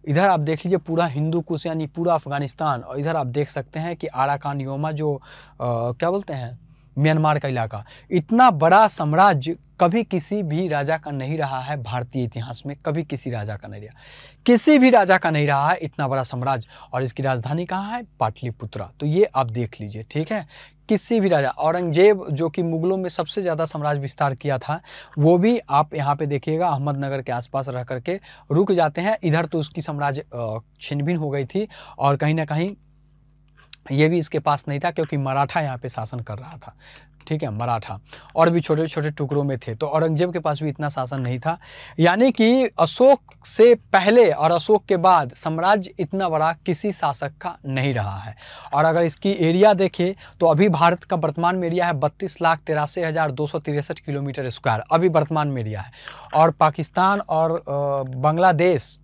इधर आप देख लीजिए पूरा हिंदू कुश यानी पूरा अफगानिस्तान और इधर आप देख सकते हैं कि आराकान योमा जो आ, क्या बोलते हैं म्यांमार का इलाका इतना बड़ा साम्राज्य कभी किसी भी राजा का नहीं रहा है भारतीय इतिहास में कभी किसी राजा का नहीं रहा किसी भी राजा का नहीं रहा है इतना बड़ा साम्राज्य और इसकी राजधानी कहाँ है पाटलिपुत्रा तो ये आप देख लीजिए ठीक है किसी भी राजा औरंगजेब जो कि मुगलों में सबसे ज़्यादा साम्राज्य विस्तार किया था वो भी आप यहाँ पे देखिएगा अहमदनगर के आसपास रह करके रुक जाते हैं इधर तो उसकी साम्राज्य छिन हो गई थी और कहीं ना कहीं ये भी इसके पास नहीं था क्योंकि मराठा यहाँ पे शासन कर रहा था ठीक है मराठा और भी छोटे छोटे टुकड़ों में थे तो औरंगजेब के पास भी इतना शासन नहीं था यानी कि अशोक से पहले और अशोक के बाद साम्राज्य इतना बड़ा किसी शासक का नहीं रहा है और अगर इसकी एरिया देखें तो अभी भारत का वर्तमान में एरिया है बत्तीस लाख तिरासी हज़ार दो सौ तिरसठ किलोमीटर स्क्वायर अभी वर्तमान में एरिया है और पाकिस्तान और बांग्लादेश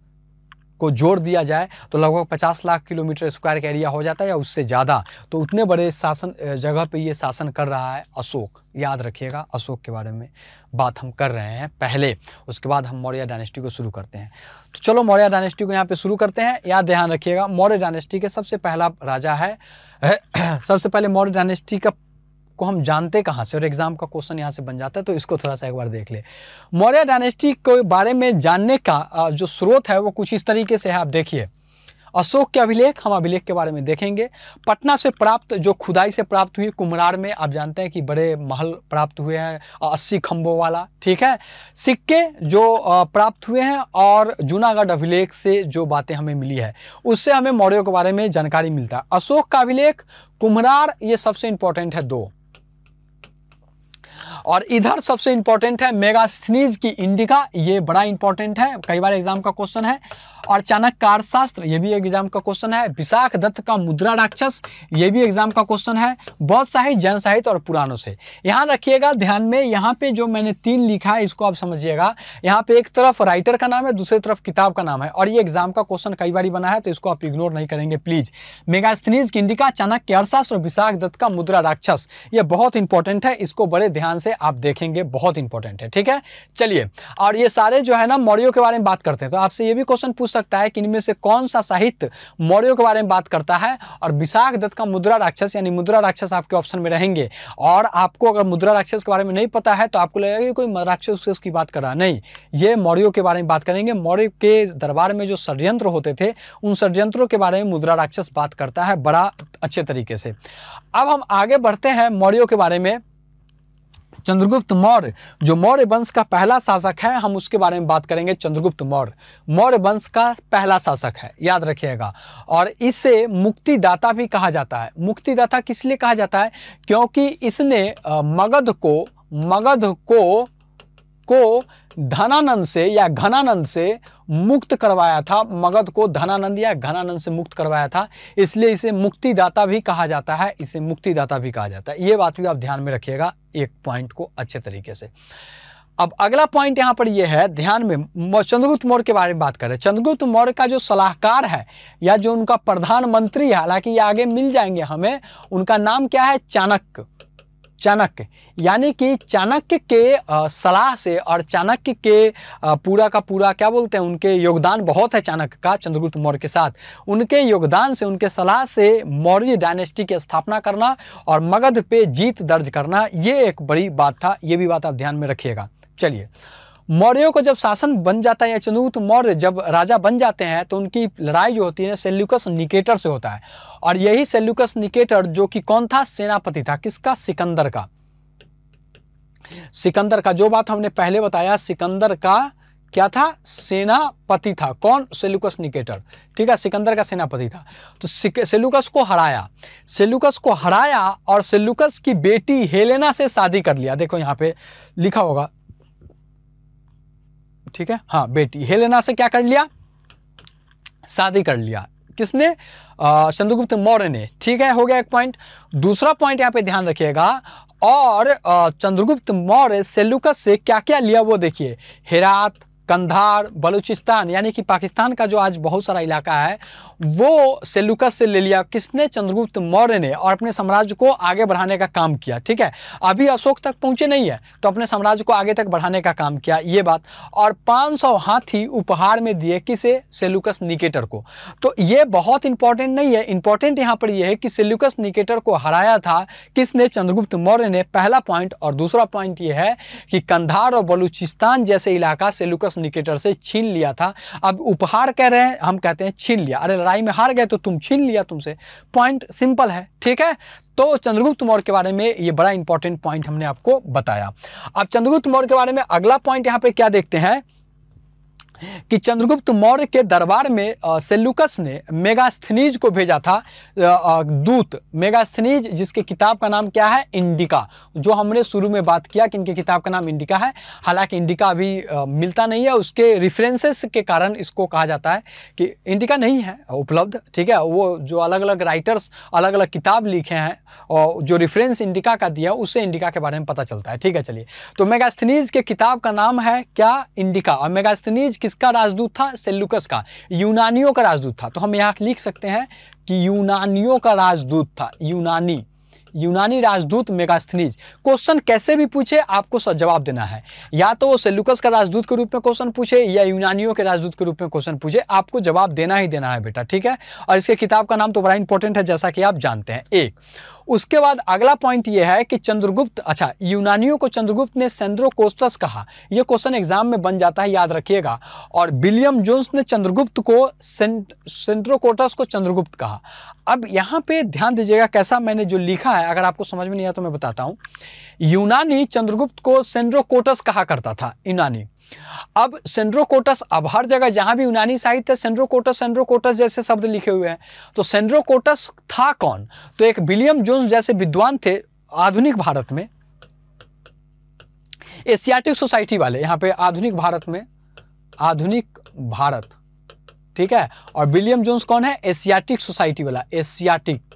को जोड़ दिया जाए तो लगभग 50 लाख किलोमीटर स्क्वायर का एरिया हो जाता है या उससे ज़्यादा तो उतने बड़े शासन जगह पे ये शासन कर रहा है अशोक याद रखिएगा अशोक के बारे में बात हम कर रहे हैं पहले उसके बाद हम मौर्य डायनेस्टी को शुरू करते हैं तो चलो मौर्य डायनेस्टी को यहाँ पे शुरू करते हैं याद ध्यान रखिएगा मौर्य डायनेस्टी के सबसे पहला राजा है सबसे पहले मौर्य डायनेस्टी का को हम जानते कहाँ से और एग्जाम का क्वेश्चन यहाँ से बन जाता है तो इसको थोड़ा सा एक बार देख ले मौर्य डायनेस्टी के बारे में जानने का जो स्रोत है वो कुछ इस तरीके से है आप देखिए अशोक के अभिलेख हम अभिलेख के बारे में देखेंगे पटना से प्राप्त जो खुदाई से प्राप्त हुई कुमरार में आप जानते हैं कि बड़े महल प्राप्त हुए हैं अस्सी खम्बों वाला ठीक है सिक्के जो प्राप्त हुए हैं और जूनागढ़ अभिलेख से जो बातें हमें मिली है उससे हमें मौर्यों के बारे में जानकारी मिलता है अशोक का अभिलेख कुम्हरार ये सबसे इंपॉर्टेंट है दो और इधर सबसे इंपॉर्टेंट है मेगास्थनीज की इंडिका ये बड़ा इंपॉर्टेंट है कई बार एग्जाम का क्वेश्चन है और चाणक्य शास्त्र ये भी एग्जाम का क्वेश्चन है विशाख दत्त का मुद्रा राक्षस ये भी एग्जाम का क्वेश्चन है बहुत साहित्य जन साहित्य और पुराणों से यहाँ रखिएगा ध्यान में यहाँ पे जो मैंने तीन लिखा है इसको आप समझिएगा यहाँ पे एक तरफ राइटर का नाम है दूसरी तरफ किताब का नाम है और ये एग्जाम का क्वेश्चन कई बार बना है तो इसको आप इग्नोर नहीं करेंगे प्लीज मेगास्थनीज की इंडिका चाणक्य अर्थशास्त्र विशाख दत्त का मुद्रा राक्षस ये बहुत इंपॉर्टेंट है इसको बड़े ध्यान से से आप देखेंगे बहुत इंपॉर्टेंट है ठीक है चलिए और ये सारे जो है ना मौर्यों के बारे में बात करते हैं तो आपसे ये भी क्वेश्चन पूछ सकता है कि इनमें से कौन सा साहित्य मौर्यों के बारे में बात करता है और विशाख दत्त का मुद्रा राक्षस यानी मुद्रा राक्षस आपके ऑप्शन में रहेंगे और आपको अगर मुद्रा राक्षस के बारे में नहीं पता है तो आपको लगेगा कि कोई राक्षस की बात कर रहा नहीं ये मौर्यों के बारे में बात करेंगे मौर्य के दरबार में जो षड्यंत्र होते थे उन षड्यंत्रों के बारे में मुद्रा राक्षस बात करता है बड़ा अच्छे तरीके से अब हम आगे बढ़ते हैं मौर्यों के बारे में चंद्रगुप्त मौर्य जो मौर्य वंश का पहला शासक है हम उसके बारे में बात करेंगे चंद्रगुप्त मौर्य मौर्य वंश का पहला शासक है याद रखिएगा और इसे मुक्तिदाता भी कहा जाता है मुक्तिदाता किस लिए कहा जाता है क्योंकि इसने मगध को मगध को को धनानंद से या घनानंद से मुक्त करवाया था मगध को धनानंद या घनानंद से मुक्त करवाया था इसलिए इसे मुक्तिदाता भी कहा जाता है इसे मुक्तिदाता भी कहा जाता है ये बात भी आप ध्यान में रखिएगा एक पॉइंट को अच्छे तरीके से अब अगला पॉइंट यहाँ पर यह है ध्यान में चंद्रगुप्त मौर्य के बारे में बात कर रहे हैं चंद्रगुप्त मौर्य का जो सलाहकार है या जो उनका प्रधानमंत्री है हालांकि ये आगे मिल जाएंगे हमें उनका नाम क्या है चाणक्य चाणक्य यानी कि चाणक्य के सलाह से और चाणक्य के पूरा का पूरा क्या बोलते हैं उनके योगदान बहुत है चाणक्य का चंद्रगुप्त मौर्य के साथ उनके योगदान से उनके सलाह से मौर्य डायनेस्टी की स्थापना करना और मगध पे जीत दर्ज करना ये एक बड़ी बात था ये भी बात आप ध्यान में रखिएगा चलिए मौर्यों को जब शासन बन जाता है या चंद्रगुप्त मौर्य जब राजा बन जाते हैं तो उनकी लड़ाई जो होती है सेल्यूकस निकेटर से होता है और यही सेल्यूकस निकेटर जो कि कौन था सेनापति था किसका सिकंदर का सिकंदर का जो बात हमने पहले बताया सिकंदर का क्या था सेनापति था कौन सेलुकस निकेटर ठीक है सिकंदर का सेनापति था तो सेलुकस को हराया सेलुकस को हराया और सेलुकस की बेटी हेलेना से शादी कर लिया देखो यहां पे लिखा होगा ठीक है हाँ बेटी हेलेना से क्या कर लिया शादी कर लिया किसने चंद्रगुप्त मौर्य ने ठीक है हो गया एक पॉइंट दूसरा पॉइंट यहाँ पे ध्यान रखिएगा और चंद्रगुप्त मौर्य सेलुकस से क्या क्या लिया वो देखिए हेरात कंधार बलूचिस्तान यानी कि पाकिस्तान का जो आज बहुत सारा इलाका है वो सेलुकस से ले लिया किसने चंद्रगुप्त मौर्य ने और अपने साम्राज्य को आगे बढ़ाने का काम किया ठीक है अभी अशोक तक पहुंचे नहीं है तो अपने साम्राज्य को आगे तक बढ़ाने का काम किया ये बात और 500 हाथी उपहार में दिए किसे सेलुकस निकेटर को तो ये बहुत इंपॉर्टेंट नहीं है इंपॉर्टेंट यहाँ पर यह है कि सेलुकस निकेटर को हराया था किसने चंद्रगुप्त मौर्य ने पहला पॉइंट और दूसरा पॉइंट यह है कि कंधार और बलूचिस्तान जैसे इलाका सेलुकस निकेटर से छीन लिया था अब उपहार कह रहे हैं हम कहते हैं छीन लिया अरे लड़ाई में हार गए तो तुम छीन लिया तुमसे पॉइंट सिंपल है ठीक है तो चंद्रगुप्त मौर्य के बारे में ये बड़ा इंपॉर्टेंट पॉइंट हमने आपको बताया अब चंद्रगुप्त मौर्य के बारे में अगला पॉइंट यहाँ पे क्या देखते हैं कि चंद्रगुप्त मौर्य के दरबार में सेल्युकस ने मेगास्थनीज को भेजा था दूत मेगास्थनीज जिसके किताब का नाम क्या है इंडिका जो हमने शुरू में बात किया कि इनके किताब का नाम इंडिका है हालांकि इंडिका अभी मिलता नहीं है उसके रिफरेंसेस के कारण इसको कहा जाता है कि इंडिका नहीं है उपलब्ध ठीक है वो जो अलग अलग राइटर्स अलग अलग किताब लिखे हैं और जो रिफरेंस इंडिका का दिया उससे इंडिका के बारे में पता चलता है ठीक है चलिए तो मेगास्थनीज के किताब का नाम है क्या इंडिका और मेगास्थनीज किसका राजदूत था सेल्लुकस का यूनानियों का राजदूत था तो हम यहाँ लिख सकते हैं कि यूनानियों का राजदूत था यूनानी यूनानी राजदूत मेगास्थनीज क्वेश्चन कैसे भी पूछे आपको जवाब देना है या तो वो सेल्युकस का राजदूत के रूप में क्वेश्चन पूछे या यूनानियों के राजदूत के रूप में क्वेश्चन पूछे आपको जवाब देना ही देना है बेटा ठीक है और इसके किताब का नाम तो बड़ा इंपॉर्टेंट है जैसा कि आप जानते हैं एक उसके बाद अगला पॉइंट यह है कि चंद्रगुप्त अच्छा यूनानियों को चंद्रगुप्त ने सेंड्रोकोस्टस कहा यह क्वेश्चन एग्जाम में बन जाता है याद रखिएगा और विलियम जोन्स ने चंद्रगुप्त को सेंट्रोकोटस को चंद्रगुप्त कहा अब यहां पे ध्यान दीजिएगा कैसा मैंने जो लिखा है अगर आपको समझ में नहीं आया तो मैं बताता हूं यूनानी चंद्रगुप्त को सेंड्रोकोटस कहा करता था यूनानी अब सेंड्रोकोटस अब हर जगह जहां भी यूनानी साहित्य सेंड्रोकोटस सेंड्रोकोटस जैसे शब्द लिखे हुए हैं तो सेंड्रोकोटस था कौन तो एक विलियम जोन्स जैसे विद्वान थे आधुनिक भारत में एशियाटिक सोसाइटी वाले यहां पे आधुनिक भारत में आधुनिक भारत ठीक है और विलियम जोन्स कौन है एशियाटिक सोसाइटी वाला एशियाटिक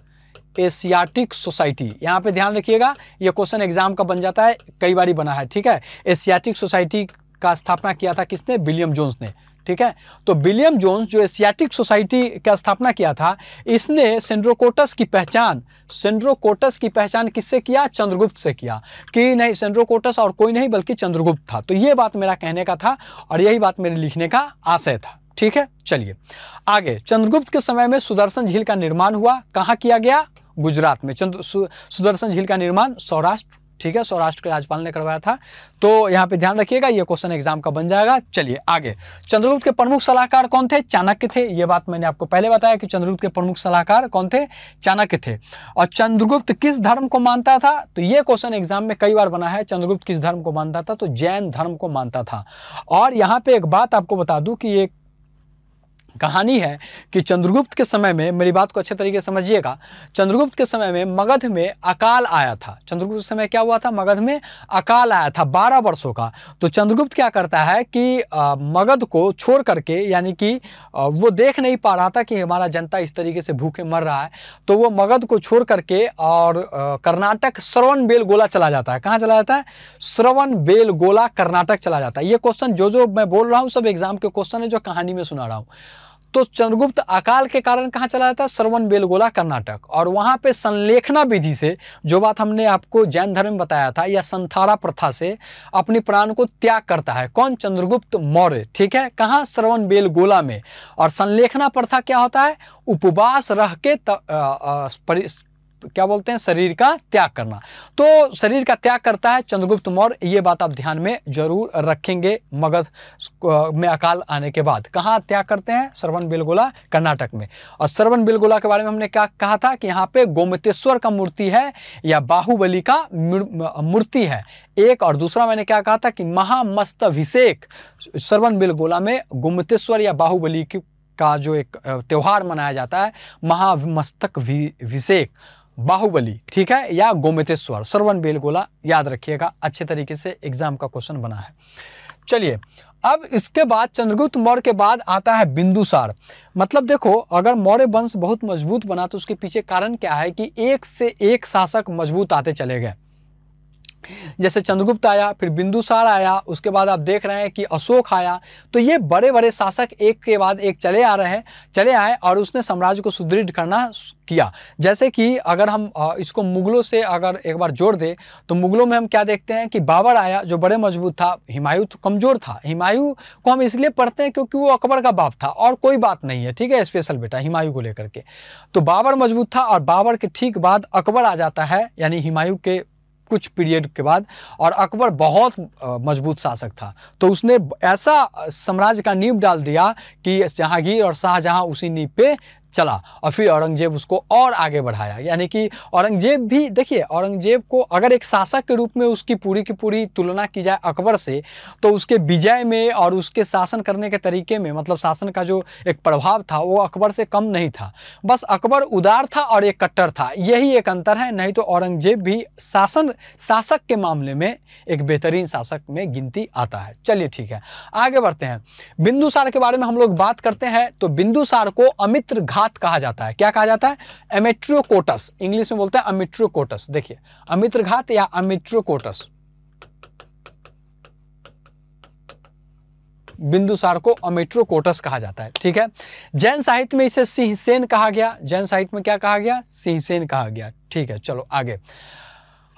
एशियाटिक सोसाइटी यहां पे ध्यान रखिएगा ये क्वेश्चन एग्जाम का बन जाता है कई बार बना है ठीक है एशियाटिक सोसाइटी का स्थापना किया था किसने विलियम जोन्स ने ठीक है तो विलियम जोन्स जो एशियाटिक सोसाइटी का स्थापना किया था इसने सेंड्रोकोटस की पहचान सेंड्रोकोटस की पहचान किससे किया चंद्रगुप्त से किया कि नहीं सेंड्रोकोटस और कोई नहीं बल्कि चंद्रगुप्त था तो ये बात मेरा कहने का था और यही बात मेरे लिखने का आशय था ठीक है चलिए आगे चंद्रगुप्त के समय में सुदर्शन झील का निर्माण हुआ कहाँ किया गया गुजरात में चंद्र सुदर्शन झील का निर्माण सौराष्ट्र ठीक है सौराष्ट्र के राज्यपाल ने करवाया था तो यहाँ पे ध्यान रखिएगा ये क्वेश्चन एग्जाम का बन जाएगा चलिए आगे चंद्रगुप्त के प्रमुख सलाहकार कौन थे चाणक्य थे ये बात मैंने आपको पहले बताया कि चंद्रगुप्त के प्रमुख सलाहकार कौन थे चाणक्य थे और चंद्रगुप्त किस धर्म को मानता था तो ये क्वेश्चन एग्जाम में कई बार बना है चंद्रगुप्त किस धर्म को मानता था तो जैन धर्म को मानता था और यहाँ पे एक बात आपको बता दू कि एक कहानी है कि चंद्रगुप्त के समय में मेरी बात को अच्छे तरीके से समझिएगा चंद्रगुप्त के समय में मगध में अकाल आया था चंद्रगुप्त के समय क्या हुआ था मगध में अकाल आया था बारह वर्षों का तो चंद्रगुप्त क्या करता है कि आ, मगध को छोड़ करके यानी कि आ, वो देख नहीं पा रहा था कि हमारा जनता इस तरीके से भूखे मर रहा है तो वो मगध को छोड़ करके और कर्नाटक श्रवण बेल गोला चला जाता है कहाँ चला जाता है श्रवण बेल गोला कर्नाटक चला जाता है ये क्वेश्चन जो जो मैं बोल रहा हूँ सब एग्जाम के क्वेश्चन है जो कहानी में सुना रहा हूँ तो चंद्रगुप्त अकाल के कारण कहाँ चला जाता है श्रवण बेलगोला कर्नाटक और वहाँ पे संलेखना विधि से जो बात हमने आपको जैन धर्म में बताया था या संथारा प्रथा से अपने प्राण को त्याग करता है कौन चंद्रगुप्त मौर्य ठीक है कहाँ श्रवण बेलगोला में और संलेखना प्रथा क्या होता है उपवास रह के क्या बोलते हैं शरीर का त्याग करना तो शरीर का त्याग करता है चंद्रगुप्त मौर्य ये बात आप ध्यान में जरूर रखेंगे मगध में अकाल आने के बाद कहाँ त्याग करते हैं श्रवण बिलगोला कर्नाटक में और श्रवण बिलगोला के बारे में हमने क्या कहा था कि यहाँ पे गोमतेश्वर का मूर्ति है या बाहुबली का मूर्ति है एक और दूसरा मैंने क्या कहा था कि अभिषेक श्रवण बिलगोला में गोमतेश्वर या बाहुबली की का जो एक त्यौहार मनाया जाता है महामस्तक विषेक बाहुबली ठीक है या गोमितेश्वर सरवन बेलगोला याद रखिएगा अच्छे तरीके से एग्जाम का क्वेश्चन बना है चलिए अब इसके बाद चंद्रगुप्त मौर्य के बाद आता है बिंदुसार मतलब देखो अगर मौर्य वंश बहुत मजबूत बना तो उसके पीछे कारण क्या है कि एक से एक शासक मजबूत आते चले गए जैसे चंद्रगुप्त आया फिर बिंदुसार आया उसके बाद आप देख रहे हैं कि अशोक आया तो ये बड़े बड़े शासक एक के बाद एक चले आ रहे हैं चले आए और उसने साम्राज्य को सुदृढ़ करना किया जैसे कि अगर हम इसको मुगलों से अगर एक बार जोड़ दें तो मुगलों में हम क्या देखते हैं कि बाबर आया जो बड़े मजबूत था हिमायू तो कमज़ोर था हिमायू को हम इसलिए पढ़ते हैं क्योंकि वो अकबर का बाप था और कोई बात नहीं है ठीक है स्पेशल बेटा हिमायू को लेकर के तो बाबर मजबूत था और बाबर के ठीक बाद अकबर आ जाता है यानी हिमायू के कुछ पीरियड के बाद और अकबर बहुत मजबूत शासक था तो उसने ऐसा साम्राज्य का नींव डाल दिया कि जहांगीर और शाहजहां उसी नींव पे चला और फिर औरंगजेब उसको और आगे बढ़ाया यानी कि औरंगजेब भी देखिए औरंगजेब को अगर एक शासक के रूप में उसकी पूरी की पूरी तुलना की जाए अकबर से तो उसके विजय में और उसके शासन करने के तरीके में मतलब शासन का जो एक प्रभाव था वो अकबर से कम नहीं था बस अकबर उदार था और एक कट्टर था यही एक अंतर है नहीं तो औरंगजेब भी शासन शासक के मामले में एक बेहतरीन शासक में गिनती आता है चलिए ठीक है आगे बढ़ते हैं बिंदुसार के बारे में हम लोग बात करते हैं तो बिंदुसार को अमित्र हाथ कहा जाता है क्या कहा जाता है एमेट्रियोकोटस इंग्लिश में बोलते हैं अमिट्रियोकोटस देखिए अमित्र घात या अमिट्रियोकोटस बिंदुसार को अमेट्रोकोटस कहा जाता है ठीक है जैन साहित्य में इसे सिंहसेन कहा गया जैन साहित्य में क्या कहा गया सिंहसेन कहा गया ठीक है चलो आगे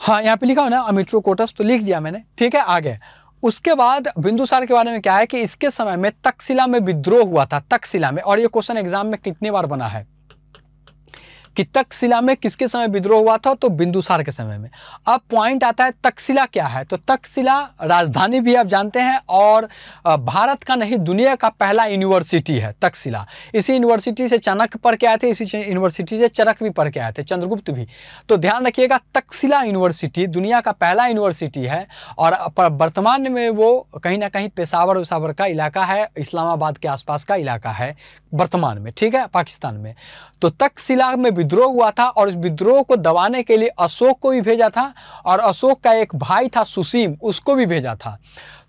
हाँ यहाँ पे लिखा हो ना अमेट्रोकोटस तो लिख दिया मैंने ठीक है आगे उसके बाद बिंदुसार के बारे में क्या है कि इसके समय में तकशिला में विद्रोह हुआ था तकशिला में और ये क्वेश्चन एग्जाम में कितनी बार बना है कि तकशिला में किसके समय विद्रोह हुआ था तो बिंदुसार के समय में अब पॉइंट आता है तकशिला क्या है तो तकशिला राजधानी भी आप जानते हैं और भारत का नहीं दुनिया का पहला यूनिवर्सिटी है तकशिला इसी यूनिवर्सिटी से चाणक पढ़ के आए थे इसी यूनिवर्सिटी से चरक भी पढ़ के आए थे चंद्रगुप्त भी तो ध्यान रखिएगा तकशिला यूनिवर्सिटी दुनिया का पहला यूनिवर्सिटी है और वर्तमान में वो कहीं ना कहीं पेशावर उसावर का इलाका है इस्लामाबाद के आसपास का इलाका है वर्तमान में ठीक है पाकिस्तान में तो तकशिला में विद्रोह हुआ था और इस विद्रोह को दबाने के लिए अशोक को भी भेजा था और अशोक का एक भाई था सुसीम उसको भी भेजा था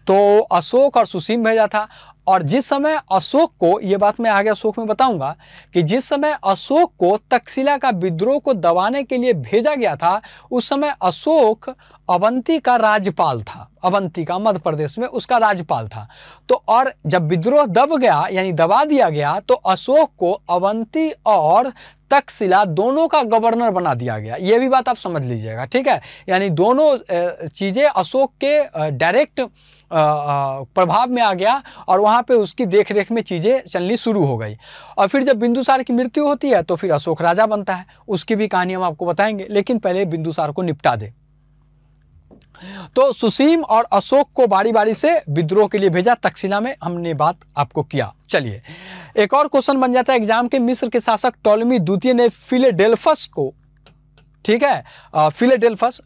तो अशोक और सुसीम भेजा था और जिस समय अशोक को ये बात मैं आगे अशोक में बताऊंगा कि जिस समय अशोक को तक्षशिला का विद्रोह को दबाने के लिए भेजा गया था उस समय अशोक अवंती का राज्यपाल था अवंती का मध्य प्रदेश में उसका राज्यपाल था तो और जब विद्रोह दब गया यानी दबा दिया गया तो अशोक को अवंती और तक्षशिला दोनों का गवर्नर बना दिया गया ये भी बात आप समझ लीजिएगा ठीक है यानी दोनों चीज़ें अशोक के डायरेक्ट प्रभाव में आ गया और वहाँ पे उसकी देखरेख में चीज़ें चलनी शुरू हो गई और फिर जब बिंदुसार की मृत्यु होती है तो फिर अशोक राजा बनता है उसकी भी कहानी हम आपको बताएंगे लेकिन पहले बिंदुसार को निपटा दें तो सुसीम और अशोक को बारी बारी से विद्रोह के लिए भेजा तक्षशिला में हमने बात आपको किया चलिए एक और क्वेश्चन बन जाता है एग्जाम के मिस्र के शासक टॉलमी द्वितीय ने फिलेडेल्फस को ठीक है फिलेडेल्फस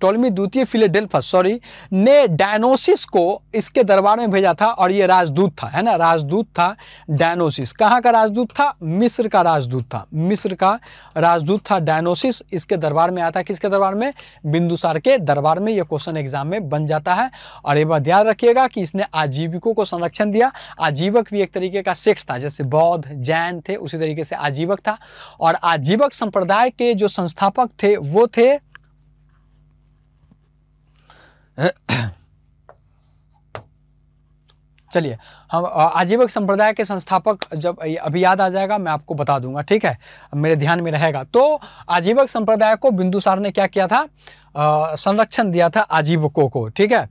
टोलमी द्वितीय फिलेडेल्फस सॉरी ने डायनोसिस को इसके दरबार में भेजा था और ये राजदूत था है ना राजदूत था डायनोसिस कहाँ का राजदूत था मिस्र का राजदूत था मिस्र का राजदूत था डायनोसिस इसके दरबार में आया था किसके दरबार में बिंदुसार के दरबार में यह क्वेश्चन एग्जाम में बन जाता है और एक बात ध्यान रखिएगा कि इसने आजीविकों को संरक्षण दिया आजीवक भी एक तरीके का शिक्ष था जैसे बौद्ध जैन थे उसी तरीके से आजीवक था और आजीवक संप्रदाय के जो संस्था संस्थापक थे वो थे चलिए हम आजीवक संप्रदाय के संस्थापक जब अभी याद आ जाएगा मैं आपको बता दूंगा ठीक है मेरे ध्यान में रहेगा तो आजीवक संप्रदाय को बिंदुसार ने क्या किया था संरक्षण दिया था आजीवकों को ठीक है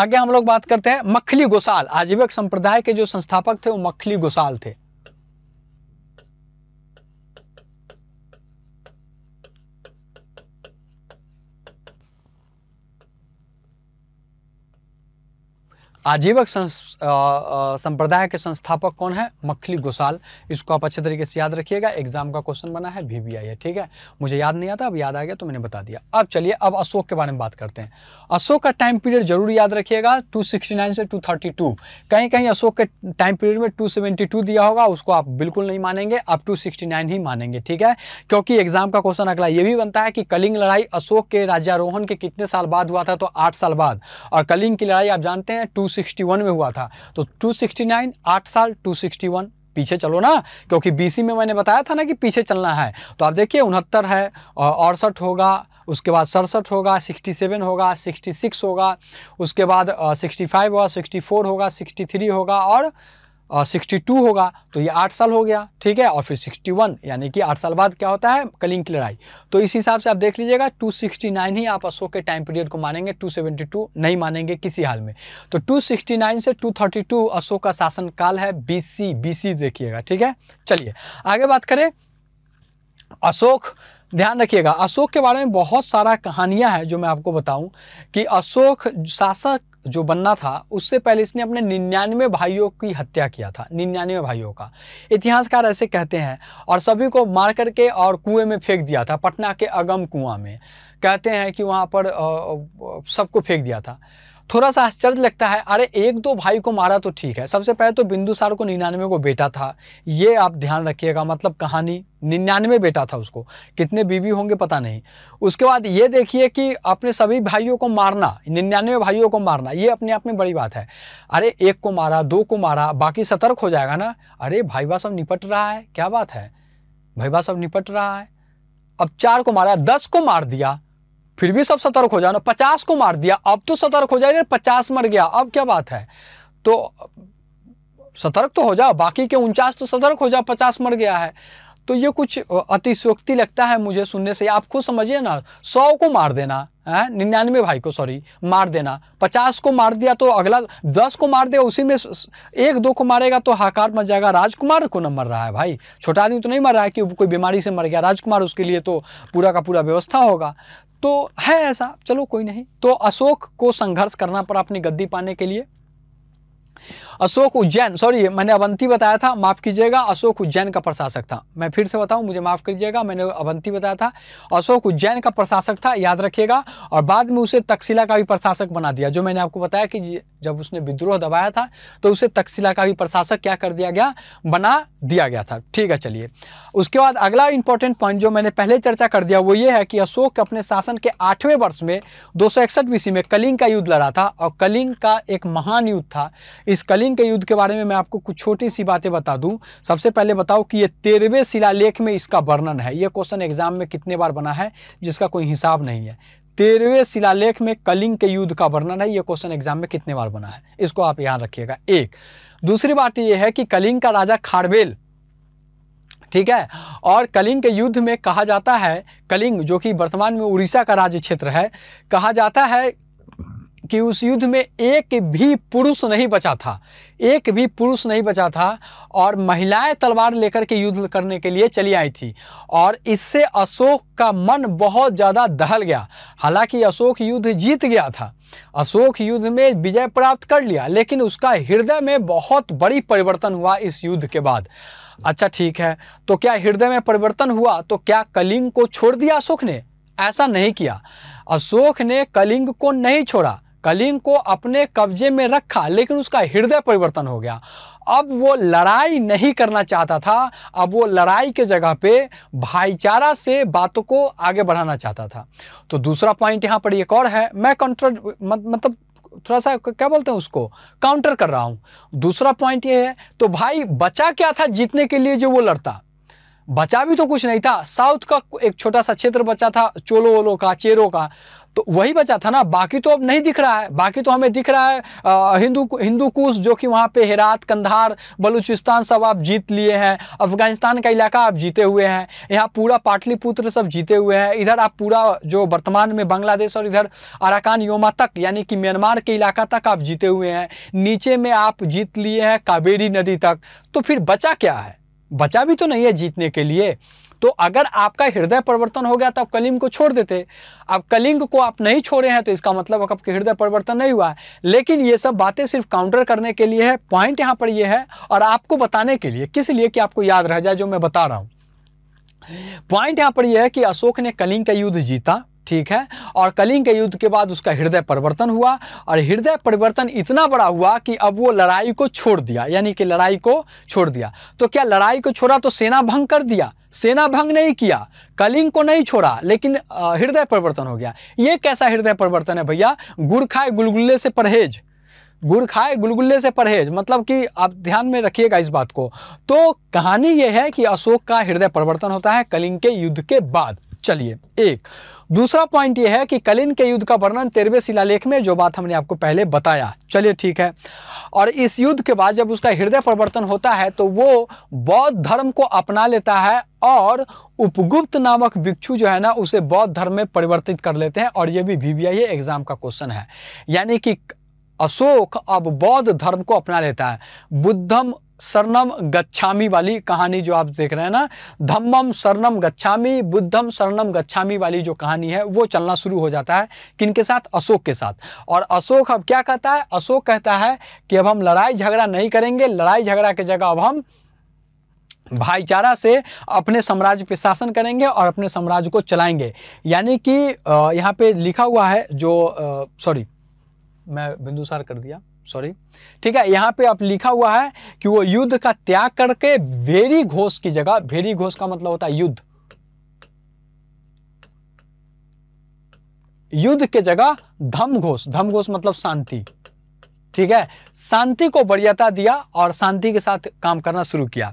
आगे हम लोग बात करते हैं मखली गोसाल आजीवक संप्रदाय के जो संस्थापक थे वो मखली गोसाल थे आजीवक संप्रदाय के संस्थापक कौन है मखली गोसाल इसको आप अच्छे तरीके से याद रखिएगा एग्जाम का क्वेश्चन बना है भी है ठीक है मुझे याद नहीं आता अब याद आ गया तो मैंने बता दिया अब चलिए अब अशोक के बारे में बात करते हैं अशोक का टाइम पीरियड जरूर याद रखिएगा 269 से 232 कहीं कहीं अशोक के टाइम पीरियड में टू दिया होगा उसको आप बिल्कुल नहीं मानेंगे आप टू ही मानेंगे ठीक है क्योंकि एग्जाम का क्वेश्चन अगला ये भी बनता है कि कलिंग लड़ाई अशोक के राजारोहण के कितने साल बाद हुआ था तो आठ साल बाद और कलिंग की लड़ाई आप जानते हैं टू 261 में हुआ था तो 269 सिक्सटी नाइन आठ साल टू पीछे चलो ना क्योंकि बीसी में मैंने बताया था ना कि पीछे चलना है तो आप देखिए उनहत्तर है अड़सठ होगा उसके बाद सड़सठ होगा 67 होगा 66 होगा उसके बाद 65 होगा 64 होगा 63 होगा और सिक्सटी टू होगा तो ये आठ साल हो गया ठीक है और फिर सिक्सटी वन यानी कि आठ साल बाद क्या होता है कलिंग की लड़ाई तो इस हिसाब से आप देख लीजिएगा टू सिक्सटी नाइन ही आप अशोक के टाइम पीरियड को मानेंगे टू सेवेंटी टू नहीं मानेंगे किसी हाल में तो टू सिक्सटी नाइन से टू थर्टी टू अशोक का शासनकाल है बी सी बी सी देखिएगा ठीक है चलिए आगे बात करें अशोक ध्यान रखिएगा अशोक के बारे में बहुत सारा कहानियां हैं जो मैं आपको बताऊं कि अशोक शासक जो बनना था उससे पहले इसने अपने निन्यानवे भाइयों की हत्या किया था निन्यानवे भाइयों का इतिहासकार ऐसे कहते हैं और सभी को मार करके और कुएं में फेंक दिया था पटना के अगम कुआं में कहते हैं कि वहाँ पर सबको फेंक दिया था थोड़ा सा आश्चर्य लगता है अरे एक दो भाई को मारा तो ठीक है सबसे पहले तो बिंदुसार को निन्यानवे को बेटा था ये आप ध्यान रखिएगा मतलब कहानी निन्यानवे बेटा था उसको कितने बीवी होंगे पता नहीं उसके बाद ये देखिए कि अपने सभी भाइयों को मारना निन्यानवे भाइयों को मारना ये अपने आप में बड़ी बात है अरे एक को मारा दो को मारा बाकी सतर्क हो जाएगा ना अरे भाई सब निपट रहा है क्या बात है भाई सब निपट रहा है अब चार को मारा दस को मार दिया फिर भी सब सतर्क हो जाओ ना पचास को मार दिया अब तो सतर्क हो जाए पचास मर गया अब क्या बात है तो सतर्क तो हो जाओ बाकी के उनचास तो सतर्क हो जाओ पचास मर गया है तो ये कुछ अतिशोक्ति लगता है मुझे सुनने से आप खुद समझिए ना सौ को मार देना है निन्यानवे भाई को सॉरी मार देना पचास को मार दिया तो अगला दस को मार दिया उसी में एक दो को मारेगा तो हाकार मच जाएगा राजकुमार को ना मर रहा है भाई छोटा आदमी तो नहीं मर रहा है कि कोई बीमारी से मर गया राजकुमार उसके लिए तो पूरा का पूरा व्यवस्था होगा तो है ऐसा चलो कोई नहीं तो अशोक को संघर्ष करना पड़ा अपनी गद्दी पाने के लिए अशोक उज्जैन सॉरी मैंने अवंती बताया था माफ़ कीजिएगा अशोक उज्जैन का प्रशासक था मैं फिर से बताऊं मुझे माफ़ कीजिएगा मैंने अवंती बताया था अशोक उज्जैन का प्रशासक था याद रखिएगा और बाद में उसे तकशिला का भी प्रशासक बना दिया जो मैंने आपको बताया कि जब उसने विद्रोह दबाया था तो उसे तकशिला का भी प्रशासक क्या कर दिया गया बना दिया गया था ठीक है चलिए उसके बाद अगला इंपॉर्टेंट पॉइंट जो मैंने पहले चर्चा कर दिया वो ये है कि अशोक अपने शासन के आठवें वर्ष में दो सौ इकसठ में कलिंग का युद्ध लड़ा था और कलिंग का एक महान युद्ध था इस कलिंग के युद्ध के बारे में मैं आपको कुछ छोटी सी बातें बता दूं सबसे पहले बताओ कि ये तेरहवें शिलालेख में इसका वर्णन है ये क्वेश्चन एग्जाम में कितने बार बना है जिसका कोई हिसाब नहीं है तेरहवें शिलालेख में कलिंग के युद्ध का वर्णन है ये क्वेश्चन एग्जाम में कितने बार बना है इसको आप याद रखिएगा एक दूसरी बात यह है कि कलिंग का राजा खारबेल ठीक है और कलिंग के युद्ध में कहा जाता है कलिंग जो कि वर्तमान में उड़ीसा का राज्य क्षेत्र है कहा जाता है कि उस युद्ध में एक भी पुरुष नहीं बचा था एक भी पुरुष नहीं बचा था और महिलाएं तलवार लेकर के युद्ध करने के लिए चली आई थी और इससे अशोक का मन बहुत ज़्यादा दहल गया हालांकि अशोक युद्ध जीत गया था अशोक युद्ध में विजय प्राप्त कर लिया लेकिन उसका हृदय में बहुत बड़ी परिवर्तन हुआ इस युद्ध के बाद अच्छा ठीक है तो क्या हृदय में परिवर्तन हुआ तो क्या कलिंग को छोड़ दिया अशोक ने ऐसा नहीं किया अशोक ने कलिंग को नहीं छोड़ा कलिंग को अपने कब्जे में रखा लेकिन उसका हृदय परिवर्तन हो गया अब वो लड़ाई नहीं करना चाहता था अब वो लड़ाई के जगह पे भाईचारा से बातों को आगे बढ़ाना चाहता था तो दूसरा पॉइंट यहाँ पर एक और है मैं कंट्रोल मतलब थोड़ा सा क्या बोलते हैं उसको काउंटर कर रहा हूँ दूसरा पॉइंट ये है तो भाई बचा क्या था जीतने के लिए जो वो लड़ता बचा भी तो कुछ नहीं था साउथ का एक छोटा सा क्षेत्र बचा था चोलो वोलो का चेरो का तो वही बचा था ना बाकी तो अब नहीं दिख रहा है बाकी तो हमें दिख रहा है हिंदू हिंदू कुश जो कि वहाँ पे हेरात कंधार बलूचिस्तान सब आप जीत लिए हैं अफगानिस्तान का इलाका आप जीते हुए हैं यहाँ पूरा पाटलिपुत्र सब जीते हुए हैं इधर आप पूरा जो वर्तमान में बांग्लादेश और इधर अराकान योमा तक यानी कि म्यांमार के इलाका तक आप जीते हुए हैं नीचे में आप जीत लिए हैं कावेरी नदी तक तो फिर बचा क्या है बचा भी तो नहीं है जीतने के लिए तो अगर आपका हृदय परिवर्तन हो गया तो आप कलिंग को छोड़ देते अब कलिंग को आप नहीं छोड़े हैं तो इसका मतलब आपके हृदय परिवर्तन नहीं हुआ है लेकिन ये सब बातें सिर्फ काउंटर करने के लिए है पॉइंट यहाँ पर ये है और आपको बताने के लिए किस लिए कि आपको याद रह जाए जो मैं बता रहा हूँ पॉइंट यहाँ पर यह है कि अशोक ने कलिंग का युद्ध जीता ठीक है और कलिंग के युद्ध के बाद उसका हृदय परिवर्तन हुआ और हृदय परिवर्तन इतना बड़ा हुआ कि अब वो लड़ाई को छोड़ दिया यानी कि लड़ाई को छोड़ दिया तो क्या लड़ाई को छोड़ा तो सेना भंग कर दिया सेना भंग नहीं किया कलिंग को नहीं छोड़ा लेकिन हृदय परिवर्तन हो गया ये कैसा हृदय परिवर्तन है भैया गुड़ खाए गुलगुल्ले से परहेज गुड़ खाए गुलगुल्ले से परहेज मतलब कि आप ध्यान में रखिएगा इस बात को तो कहानी यह है कि अशोक का हृदय परिवर्तन होता है कलिंग के युद्ध के बाद चलिए एक दूसरा पॉइंट यह है कि कलिन के युद्ध का वर्णन तेरहवें शिलालेख में जो बात हमने आपको पहले बताया चलिए ठीक है और इस युद्ध के बाद जब उसका हृदय परिवर्तन होता है तो वो बौद्ध धर्म को अपना लेता है और उपगुप्त नामक भिक्षु जो है ना उसे बौद्ध धर्म में परिवर्तित कर लेते हैं और ये भी वीवीआई एग्जाम का क्वेश्चन है यानी कि अशोक अब बौद्ध धर्म को अपना लेता है बुद्धम शरणम गच्छामी वाली कहानी जो आप देख रहे हैं ना धम्मम शरणम गच्छामी बुद्धम शरणम गच्छामी वाली जो कहानी है वो चलना शुरू हो जाता है किन के साथ अशोक के साथ और अशोक अब क्या कहता है अशोक कहता है कि अब हम लड़ाई झगड़ा नहीं करेंगे लड़ाई झगड़ा की जगह अब हम भाईचारा से अपने साम्राज्य पे शासन करेंगे और अपने साम्राज्य को चलाएंगे यानी कि यहाँ पे लिखा हुआ है जो सॉरी मैं बिंदुसार कर दिया सॉरी ठीक है यहाँ पे आप लिखा हुआ है कि वो युद्ध का त्याग करके भेरी घोष की जगह भेरी घोष का मतलब होता है युद्ध युद्ध के जगह धम घोष धम घोष मतलब शांति ठीक है शांति को बढ़ियाता दिया और शांति के साथ काम करना शुरू किया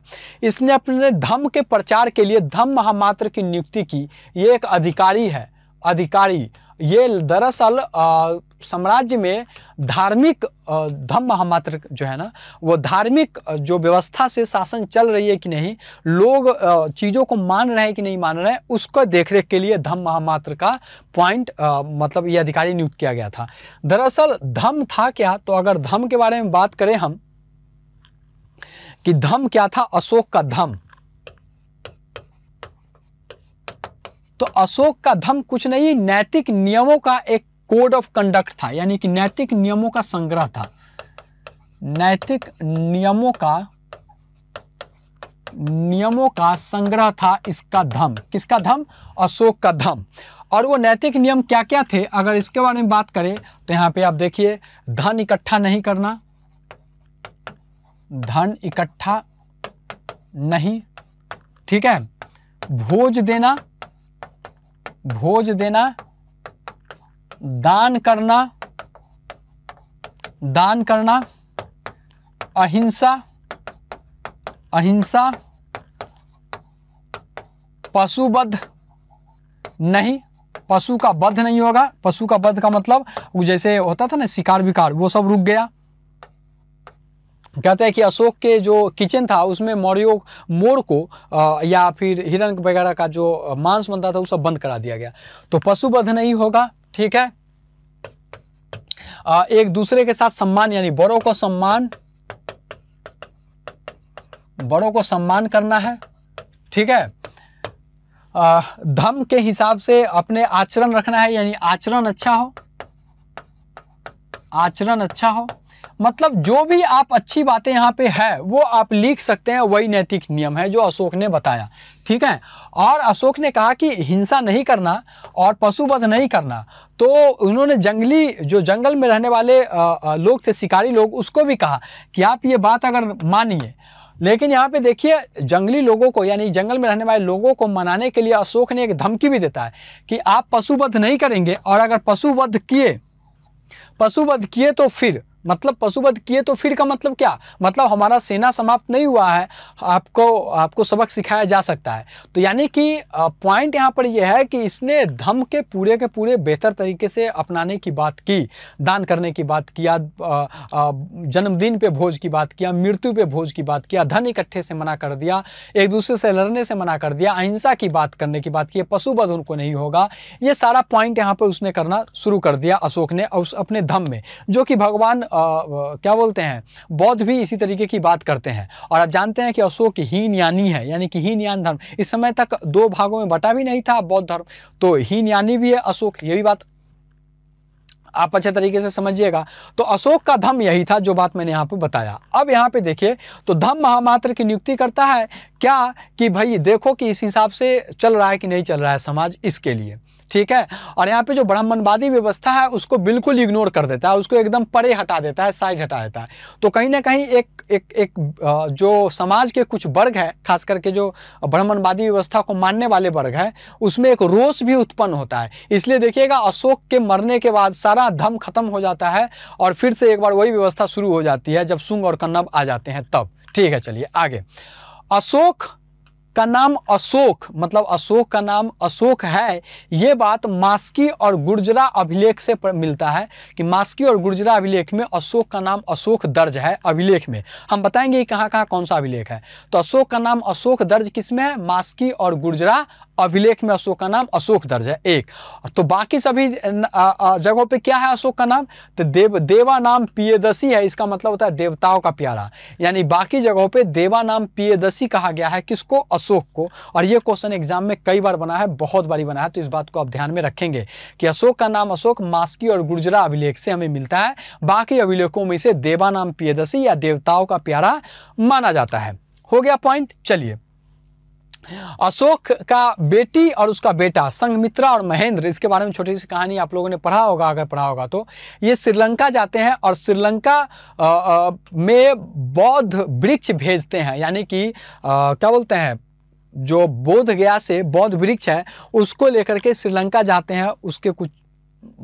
इसने अपने धम के प्रचार के लिए धम महामात्र की नियुक्ति की ये एक अधिकारी है अधिकारी ये दरअसल साम्राज्य में धार्मिक धम्म मात्र जो है ना वो धार्मिक जो व्यवस्था से शासन चल रही है कि नहीं लोग चीज़ों को मान रहे हैं कि नहीं मान रहे हैं उसको देख रेख के लिए धम्म महामात्र का पॉइंट मतलब ये अधिकारी नियुक्त किया गया था दरअसल धम था क्या तो अगर धम के बारे में बात करें हम कि धम क्या था अशोक का धम तो अशोक का धम्म कुछ नहीं नैतिक नियमों का एक कोड ऑफ कंडक्ट था यानी कि नैतिक नियमों का संग्रह था नैतिक नियमों का नियमों का संग्रह था इसका धम किसका धम अशोक का धम और वो नैतिक नियम क्या क्या थे अगर इसके बारे में बात करें तो यहां पे आप देखिए धन इकट्ठा नहीं करना धन इकट्ठा नहीं ठीक है भोज देना भोज देना दान करना दान करना अहिंसा अहिंसा पशुबद्ध नहीं पशु का बद्ध नहीं होगा पशु का बद्ध का मतलब जैसे होता था ना शिकार विकार वो सब रुक गया कहते हैं कि अशोक के जो किचन था उसमें मौर्यो मोर को या फिर हिरण वगैरह का जो मांस बनता था वो सब बंद करा दिया गया तो पशु बध नहीं होगा ठीक है एक दूसरे के साथ सम्मान यानी बड़ों को सम्मान बड़ों को सम्मान करना है ठीक है धम के हिसाब से अपने आचरण रखना है यानी आचरण अच्छा हो आचरण अच्छा हो मतलब जो भी आप अच्छी बातें यहाँ पे है वो आप लिख सकते हैं वही नैतिक नियम है जो अशोक ने बताया ठीक है और अशोक ने कहा कि हिंसा नहीं करना और पशुवध नहीं करना तो उन्होंने जंगली जो जंगल में रहने वाले लोग थे शिकारी लोग उसको भी कहा कि आप ये बात अगर मानिए लेकिन यहाँ पे देखिए जंगली लोगों को यानी जंगल में रहने वाले लोगों को मनाने के लिए अशोक ने एक धमकी भी देता है कि आप पशुवध नहीं करेंगे और अगर पशुवध किए पशुवध किए तो फिर मतलब पशुबध किए तो फिर का मतलब क्या मतलब हमारा सेना समाप्त नहीं हुआ है आपको आपको सबक सिखाया जा सकता है तो यानी कि पॉइंट यहाँ पर यह है कि इसने धम के पूरे के पूरे बेहतर तरीके से अपनाने की बात की दान करने की बात किया जन्मदिन पे भोज की बात किया मृत्यु पे भोज की बात किया धन इकट्ठे से मना कर दिया एक दूसरे से लड़ने से मना कर दिया अहिंसा की बात करने की बात की पशुबध उनको नहीं होगा ये सारा पॉइंट यहाँ पर उसने करना शुरू कर दिया अशोक ने और अपने धम में जो कि भगवान क्या बोलते हैं बौद्ध भी इसी तरीके की बात करते हैं और आप जानते हैं कि अशोक हीन यानी है यानी कि हीन यान धर्म इस समय तक दो भागों में बटा भी नहीं था बौद्ध धर्म तो हीन यानी भी है अशोक ये भी बात आप अच्छे तरीके से समझिएगा तो अशोक का धम यही था जो बात मैंने यहाँ पर बताया अब यहां पे देखिए तो धम महामात्र की नियुक्ति करता है क्या कि भाई देखो कि इस हिसाब से चल रहा है कि नहीं चल रहा है समाज इसके लिए ठीक है और यहाँ पे जो ब्राह्मणवादी व्यवस्था है उसको बिल्कुल इग्नोर कर देता है उसको एकदम परे हटा देता है साइड हटा देता है तो कहीं ना कहीं एक एक एक जो समाज के कुछ वर्ग है खास करके जो ब्राह्मणवादी व्यवस्था को मानने वाले वर्ग है उसमें एक रोष भी उत्पन्न होता है इसलिए देखिएगा अशोक के मरने के बाद सारा धम खत्म हो जाता है और फिर से एक बार वही व्यवस्था शुरू हो जाती है जब सुंग और कन्नब आ जाते हैं तब ठीक है चलिए आगे अशोक का नाम अशोक मतलब अशोक का नाम अशोक है ये बात मास्की और गुर्जरा अभिलेख से मिलता है कि मास्की और गुर्जरा अभिलेख में अशोक का नाम अशोक दर्ज है अभिलेख में हम बताएंगे कहाँ कहाँ कौन सा अभिलेख है तो अशोक का नाम अशोक दर्ज किस में है मास्की और गुर्जरा अभिलेख में अशोक का नाम अशोक दर्ज है एक तो बाकी सभी जगहों पे क्या है अशोक का नाम तो देव देवा नाम पियदसी है इसका मतलब होता है देवताओं का प्यारा यानी बाकी जगहों पे देवा नाम पियदसी कहा गया है किसको अशोक को और ये क्वेश्चन एग्जाम में कई बार बना है बहुत बारी बना है तो इस बात को आप ध्यान में रखेंगे कि अशोक का नाम अशोक मास्की और गुर्जरा अभिलेख से हमें मिलता है बाकी अभिलेखों में से देवा नाम पियदसी या देवताओं का प्यारा माना जाता है हो गया पॉइंट चलिए अशोक का बेटी और उसका बेटा संगमित्रा और महेंद्र इसके बारे में छोटी सी कहानी आप लोगों ने पढ़ा होगा अगर पढ़ा होगा तो ये श्रीलंका जाते हैं और श्रीलंका में बौद्ध वृक्ष भेजते हैं यानी कि क्या बोलते हैं जो बोध गया से बौद्ध वृक्ष है उसको लेकर के श्रीलंका जाते हैं उसके कुछ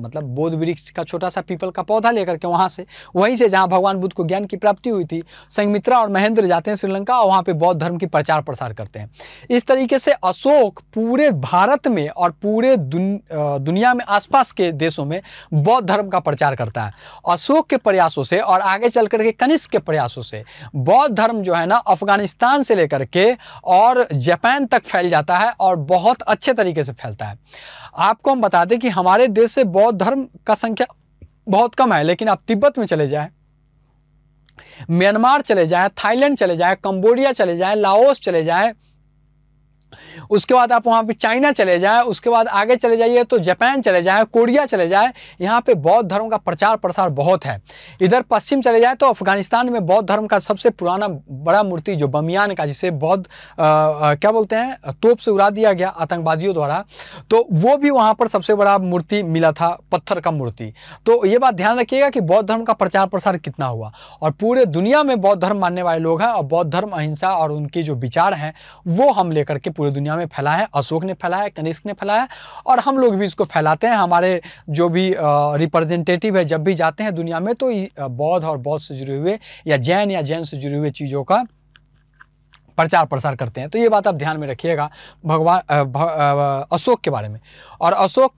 मतलब बोध वृक्ष का छोटा सा पीपल का पौधा लेकर के वहाँ से वहीं से जहाँ भगवान बुद्ध को ज्ञान की प्राप्ति हुई थी संगमित्रा और महेंद्र जाते हैं श्रीलंका और वहाँ पे बौद्ध धर्म की प्रचार प्रसार करते हैं इस तरीके से अशोक पूरे भारत में और पूरे दुन, दुनिया में आसपास के देशों में बौद्ध धर्म का प्रचार करता है अशोक के प्रयासों से और आगे चल करके कनिष्क के प्रयासों से बौद्ध धर्म जो है ना अफगानिस्तान से लेकर के और जापान तक फैल जाता है और बहुत अच्छे तरीके से फैलता है आपको हम बता दें कि हमारे देश से बौद्ध धर्म का संख्या बहुत कम है लेकिन आप तिब्बत में चले जाएं म्यांमार चले जाएं थाईलैंड चले जाएं कंबोडिया चले जाएं लाओस चले जाएं उसके बाद आप वहाँ पे चाइना चले जाए उसके बाद आगे चले जाइए तो जापान चले जाए कोरिया चले जाए यहाँ पे बौद्ध धर्म का प्रचार प्रसार बहुत है इधर पश्चिम चले जाए तो अफगानिस्तान में बौद्ध धर्म का सबसे पुराना बड़ा मूर्ति जो बमियान का जिसे बौद्ध क्या बोलते हैं तोप से उड़ा दिया गया आतंकवादियों द्वारा तो वो भी वहाँ पर सबसे बड़ा मूर्ति मिला था पत्थर का मूर्ति तो ये बात ध्यान रखिएगा कि बौद्ध धर्म का प्रचार प्रसार कितना हुआ और पूरे दुनिया में बौद्ध धर्म मानने वाले लोग हैं और बौद्ध धर्म अहिंसा और उनके जो विचार हैं वो हम लेकर के पूरी दुनिया में फैला है अशोक ने फैलाया कनिष्क ने फैलाया और हम लोग भी इसको फैलाते हैं हमारे जो भी रिप्रेजेंटेटिव है जब भी जाते हैं दुनिया में तो बौद्ध और बौद्ध से जुड़े हुए या जैन या जैन से जुड़े हुए चीज़ों का प्रचार प्रसार करते हैं तो ये बात आप ध्यान में रखिएगा भगवान अशोक के बारे में और अशोक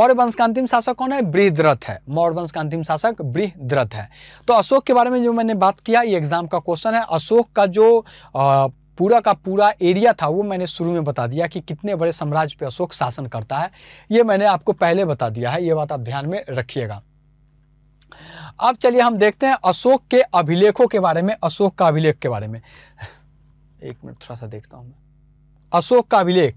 मौर्य वंश का अंतिम शासक कौन है बृहद्रथ है मौर्य वंश का अंतिम शासक बृहद्रथ है तो अशोक के बारे में जो मैंने बात किया ये एग्जाम का क्वेश्चन है अशोक का जो आ, पूरा का पूरा एरिया था वो मैंने शुरू में बता दिया कि कितने बड़े साम्राज्य पे अशोक शासन करता है ये मैंने आपको पहले बता दिया है ये बात आप ध्यान में रखिएगा अब चलिए हम देखते हैं अशोक के अभिलेखों के बारे में अशोक का अभिलेख के बारे में एक मिनट थोड़ा सा देखता हूँ अशोक का अभिलेख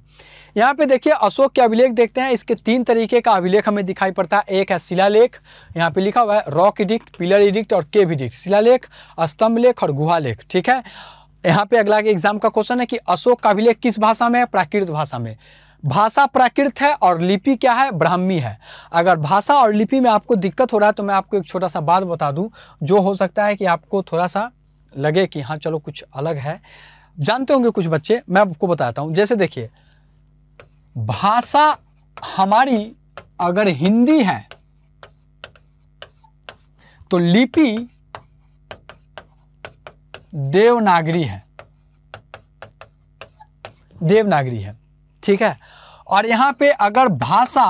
यहाँ पे देखिए अशोक के अभिलेख देखते हैं इसके तीन तरीके का अभिलेख हमें दिखाई पड़ता है एक है शिलालेख यहाँ पे लिखा हुआ है रॉक इडिक्ट पिलर इडिक्ट और केव इडिक्ट शिलालेख स्तंभ लेख और गुहा लेख ठीक है यहाँ पे अगला एग्जाम का क्वेश्चन है कि अशोक का अभिलेख किस भाषा में है प्राकृत भाषा में भाषा प्राकृत है और लिपि क्या है ब्राह्मी है अगर भाषा और लिपि में आपको दिक्कत हो रहा है तो मैं आपको एक छोटा सा बात बता दूं जो हो सकता है कि आपको थोड़ा सा लगे कि हाँ चलो कुछ अलग है जानते होंगे कुछ बच्चे मैं आपको बताता हूं जैसे देखिए भाषा हमारी अगर हिंदी है तो लिपि देवनागरी है देवनागरी है ठीक है और यहां पे अगर भाषा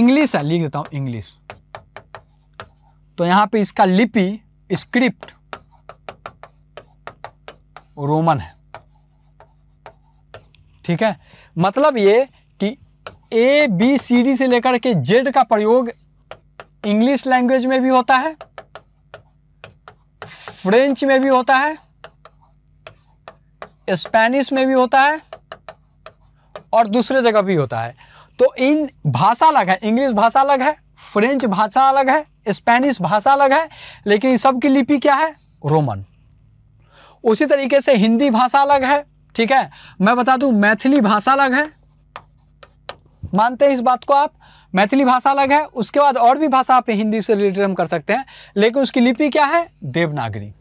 इंग्लिश है लिख देता हूं इंग्लिश तो यहां पे इसका लिपि स्क्रिप्ट रोमन है ठीक है मतलब ये कि ए बी सी डी से लेकर के जेड का प्रयोग इंग्लिश लैंग्वेज में भी होता है फ्रेंच में भी होता है स्पेनिश में भी होता है और दूसरे जगह भी होता है तो इन भाषा अलग है इंग्लिश भाषा अलग है फ्रेंच भाषा अलग है स्पेनिश भाषा अलग है लेकिन इन सबकी लिपि क्या है रोमन उसी तरीके से हिंदी भाषा अलग है ठीक है मैं बता दूं मैथिली भाषा अलग है मानते हैं इस बात को आप मैथिली भाषा अलग है उसके बाद और भी भाषा आप हिंदी से रिलेटेड हम कर सकते हैं लेकिन उसकी लिपि क्या है देवनागरी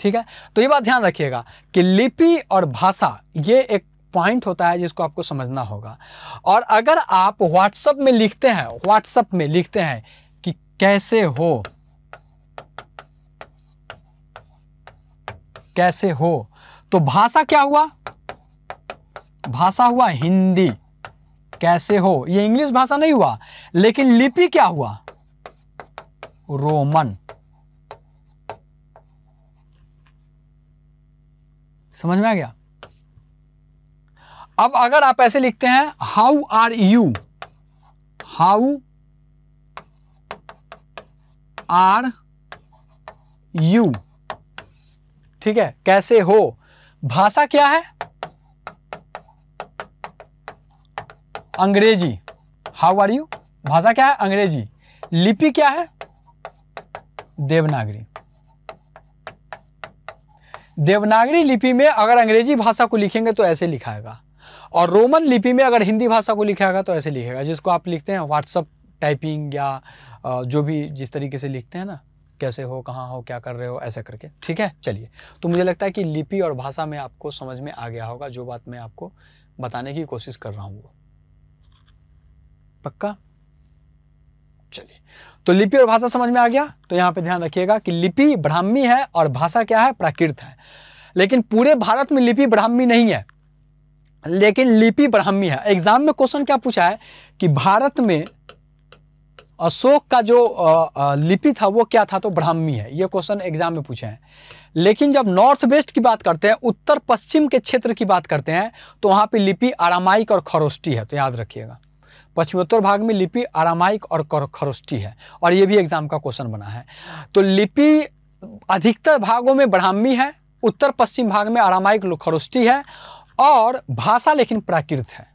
ठीक है तो ये बात ध्यान रखिएगा कि लिपि और भाषा ये एक पॉइंट होता है जिसको आपको समझना होगा और अगर आप व्हाट्सएप में लिखते हैं व्हाट्सएप में लिखते हैं कि कैसे हो कैसे हो तो भाषा क्या हुआ भाषा हुआ हिंदी कैसे हो ये इंग्लिश भाषा नहीं हुआ लेकिन लिपि क्या हुआ रोमन समझ में आ गया अब अगर आप ऐसे लिखते हैं how are you how are you ठीक है कैसे हो भाषा क्या है अंग्रेजी हाउ आर यू भाषा क्या है अंग्रेजी लिपि क्या है देवनागरी देवनागरी लिपि में अगर अंग्रेजी भाषा को लिखेंगे तो ऐसे लिखाएगा और रोमन लिपि में अगर हिंदी भाषा को लिखाएगा तो ऐसे लिखेगा जिसको आप लिखते हैं व्हाट्सअप टाइपिंग या जो भी जिस तरीके से लिखते हैं ना कैसे हो कहाँ हो क्या कर रहे हो ऐसे करके ठीक है चलिए तो मुझे लगता है कि लिपि और भाषा में आपको समझ में आ गया होगा जो बात मैं आपको बताने की कोशिश कर रहा हूँ वो पक्का चलिए तो लिपि और भाषा समझ में आ गया तो यहां पे ध्यान रखिएगा कि लिपि ब्राह्मी है और भाषा क्या है प्राकृत है लेकिन पूरे भारत में लिपि ब्राह्मी नहीं है लेकिन लिपि ब्राह्मी है एग्जाम में क्वेश्चन क्या पूछा है कि भारत में अशोक का जो लिपि था वो क्या था तो ब्राह्मी है ये क्वेश्चन एग्जाम में पूछे हैं लेकिन जब नॉर्थ वेस्ट की बात करते हैं उत्तर पश्चिम के क्षेत्र की बात करते हैं तो वहां पे लिपि आरामाइक और खरोष्टी है तो याद रखिएगा पश्चिमोत्तर भाग में लिपि आरामाइक और खरोष्टी है और ये भी एग्जाम का क्वेश्चन बना है तो लिपि अधिकतर भागों में ब्राह्मी है उत्तर पश्चिम भाग में आरामाइक खरोष्टी है और भाषा लेकिन प्राकृत है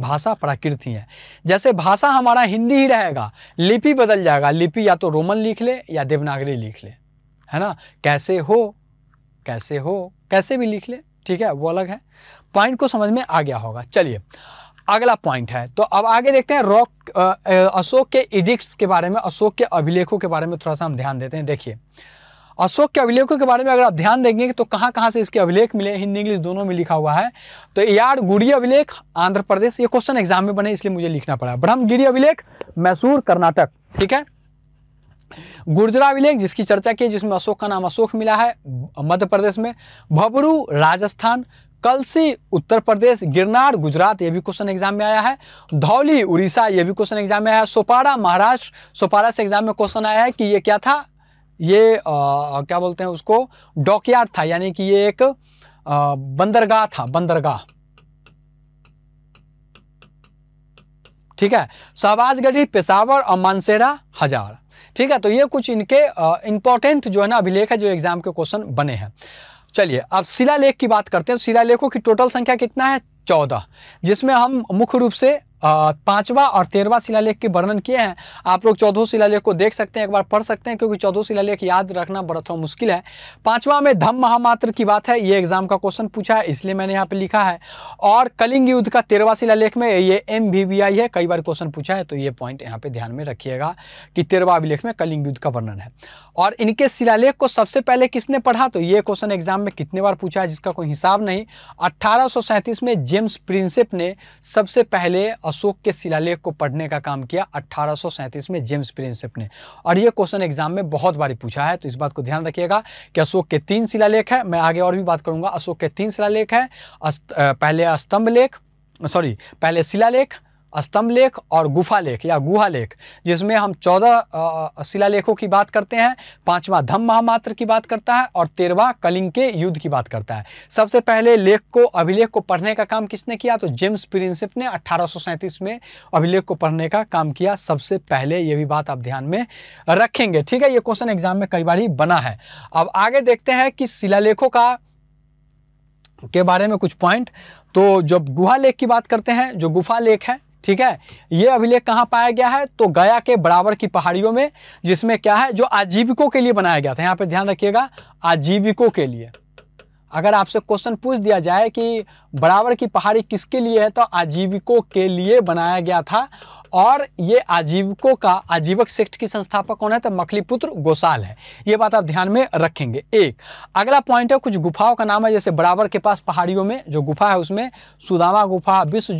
भाषा प्राकृति है जैसे भाषा हमारा हिंदी ही रहेगा लिपि बदल जाएगा लिपि या तो रोमन लिख ले या देवनागरी लिख ले है ना कैसे हो कैसे हो कैसे भी लिख ले ठीक है वो अलग है पॉइंट को समझ में आ गया होगा चलिए अगला पॉइंट है तो अब आगे देखते हैं रॉक अशोक के इडिक्ट्स के बारे में अशोक के अभिलेखों के बारे में थोड़ा सा हम ध्यान देते हैं देखिए अशोक के अभिलेखों के बारे में अगर आप ध्यान देंगे तो कहां कहां से इसके अभिलेख मिले हिंदी इंग्लिश दोनों में लिखा हुआ है तो यार गुड़ी अभिलेख आंध्र प्रदेश ये क्वेश्चन एग्जाम में बने इसलिए मुझे लिखना पड़ा ब्रह्मगिरी अभिलेख मैसूर कर्नाटक ठीक है गुर्जरा अभिलेख जिसकी चर्चा की जिसमें अशोक का नाम अशोक मिला है मध्य प्रदेश में भबरू राजस्थान कल से उत्तर प्रदेश गिरनार गुजरात ये भी क्वेश्चन एग्जाम में आया है धौली उड़ीसा ये भी क्वेश्चन एग्जाम में आया है सोपारा महाराष्ट्र सोपारा से एग्जाम में क्वेश्चन आया है कि ये क्या था ये आ, क्या बोलते हैं उसको डॉकयार्ड था यानी कि ये एक आ, बंदरगाह था बंदरगाह ठीक है शहबाजगढ़ी पेशावर और मानसेरा हजार ठीक है तो ये कुछ इनके इंपॉर्टेंट जो है ना अभिलेख है जो एग्जाम के क्वेश्चन बने हैं चलिए अब शिलालेख की बात करते हैं शिलालेखों की टोटल संख्या कितना है चौदह जिसमें हम मुख्य रूप से पांचवा और तेरहवा शिलालेख के वर्णन किए हैं आप लोग चौदह शिलालेख को देख सकते हैं एक बार पढ़ सकते हैं क्योंकि चौदह शिलालेख याद रखना बड़ा थोड़ा मुश्किल है पांचवा में धम महामात्र की बात है ये एग्जाम का क्वेश्चन पूछा है इसलिए मैंने यहाँ पे लिखा है और कलिंग युद्ध का तेरहवा शिलालेख में ये एम है कई बार क्वेश्चन पूछा है तो ये पॉइंट यहाँ पे ध्यान में रखिएगा कि तेरहवा अभिलेख में कलिंग युद्ध का वर्णन है और इनके शिलालेख को सबसे पहले किसने पढ़ा तो ये क्वेश्चन एग्जाम में कितने बार पूछा है जिसका कोई हिसाब नहीं अट्ठारह में जेम्स प्रिंसेप ने सबसे पहले अशोक के शिलालेख को पढ़ने का काम किया अट्ठारह में जेम्स प्रिंसेप ने और ये क्वेश्चन एग्जाम में बहुत बार पूछा है तो इस बात को ध्यान रखिएगा कि अशोक के तीन शिलालेख है मैं आगे और भी बात करूंगा अशोक के तीन शिलालेख है पहले स्तंभ लेख सॉरी पहले शिलालेख स्तंभ लेख और गुफा लेख या गुहा लेख जिसमें हम चौदह शिलालेखों की बात करते हैं पांचवा धम महामात्र की बात करता है और तेरवा कलिंग के युद्ध की बात करता है सबसे पहले लेख को अभिलेख को पढ़ने का काम किसने किया तो जेम्स प्रिंसिप ने अट्ठारह में अभिलेख को पढ़ने का काम किया सबसे पहले ये भी बात आप ध्यान में रखेंगे ठीक है ये क्वेश्चन एग्जाम में कई बार ही बना है अब आगे देखते हैं कि शिलालेखों का के बारे में कुछ पॉइंट तो जब गुहा लेख की बात करते हैं जो गुफा लेख है ठीक है ये अभिलेख कहाँ पाया गया है तो गया के बराबर की पहाड़ियों में जिसमें क्या है जो आजीविकों के लिए बनाया गया था यहाँ पर ध्यान रखिएगा आजीविकों के लिए अगर आपसे क्वेश्चन पूछ दिया जाए कि बराबर की पहाड़ी किसके लिए है तो आजीविकों के लिए बनाया गया था और ये आजीविकों का आजीवक सेक्ट की संस्थापक कौन है तो मखलीपुत्र गोसाल है ये बात आप ध्यान में रखेंगे एक अगला पॉइंट है कुछ गुफाओं का नाम है जैसे बराबर के पास पहाड़ियों में जो गुफा है उसमें सुदामा गुफा विश्व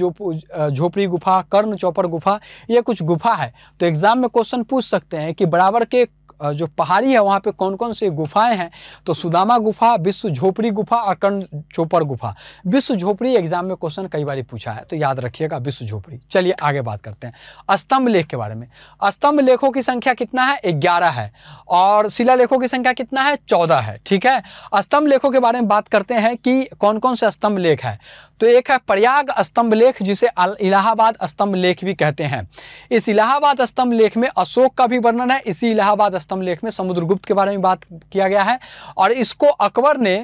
झोपड़ी गुफा कर्ण चौपर गुफा ये कुछ गुफा है तो एग्जाम में क्वेश्चन पूछ सकते हैं कि बराबर के जो पहाड़ी है वहाँ पे कौन कौन सी गुफाएं हैं तो सुदामा गुफा विश्व झोपड़ी गुफा और कर्ण चोपर गुफा विश्व झोपड़ी एग्जाम में क्वेश्चन कई बार पूछा है तो याद रखिएगा विश्व झोपड़ी चलिए आगे बात करते हैं स्तंभ लेख के बारे में स्तंभ लेखों की संख्या कितना है ग्यारह है और शिला लेखों की संख्या कितना है चौदह है ठीक है स्तंभ लेखों के बारे में बात करते हैं कि कौन कौन से स्तंभ लेख है तो एक है प्रयाग स्तंभ लेख जिसे इलाहाबाद स्तंभ लेख भी कहते हैं इस इलाहाबाद स्तंभ लेख में अशोक का भी वर्णन है इसी इलाहाबाद स्तंभ लेख में समुद्रगुप्त के बारे में बात किया गया है और इसको अकबर ने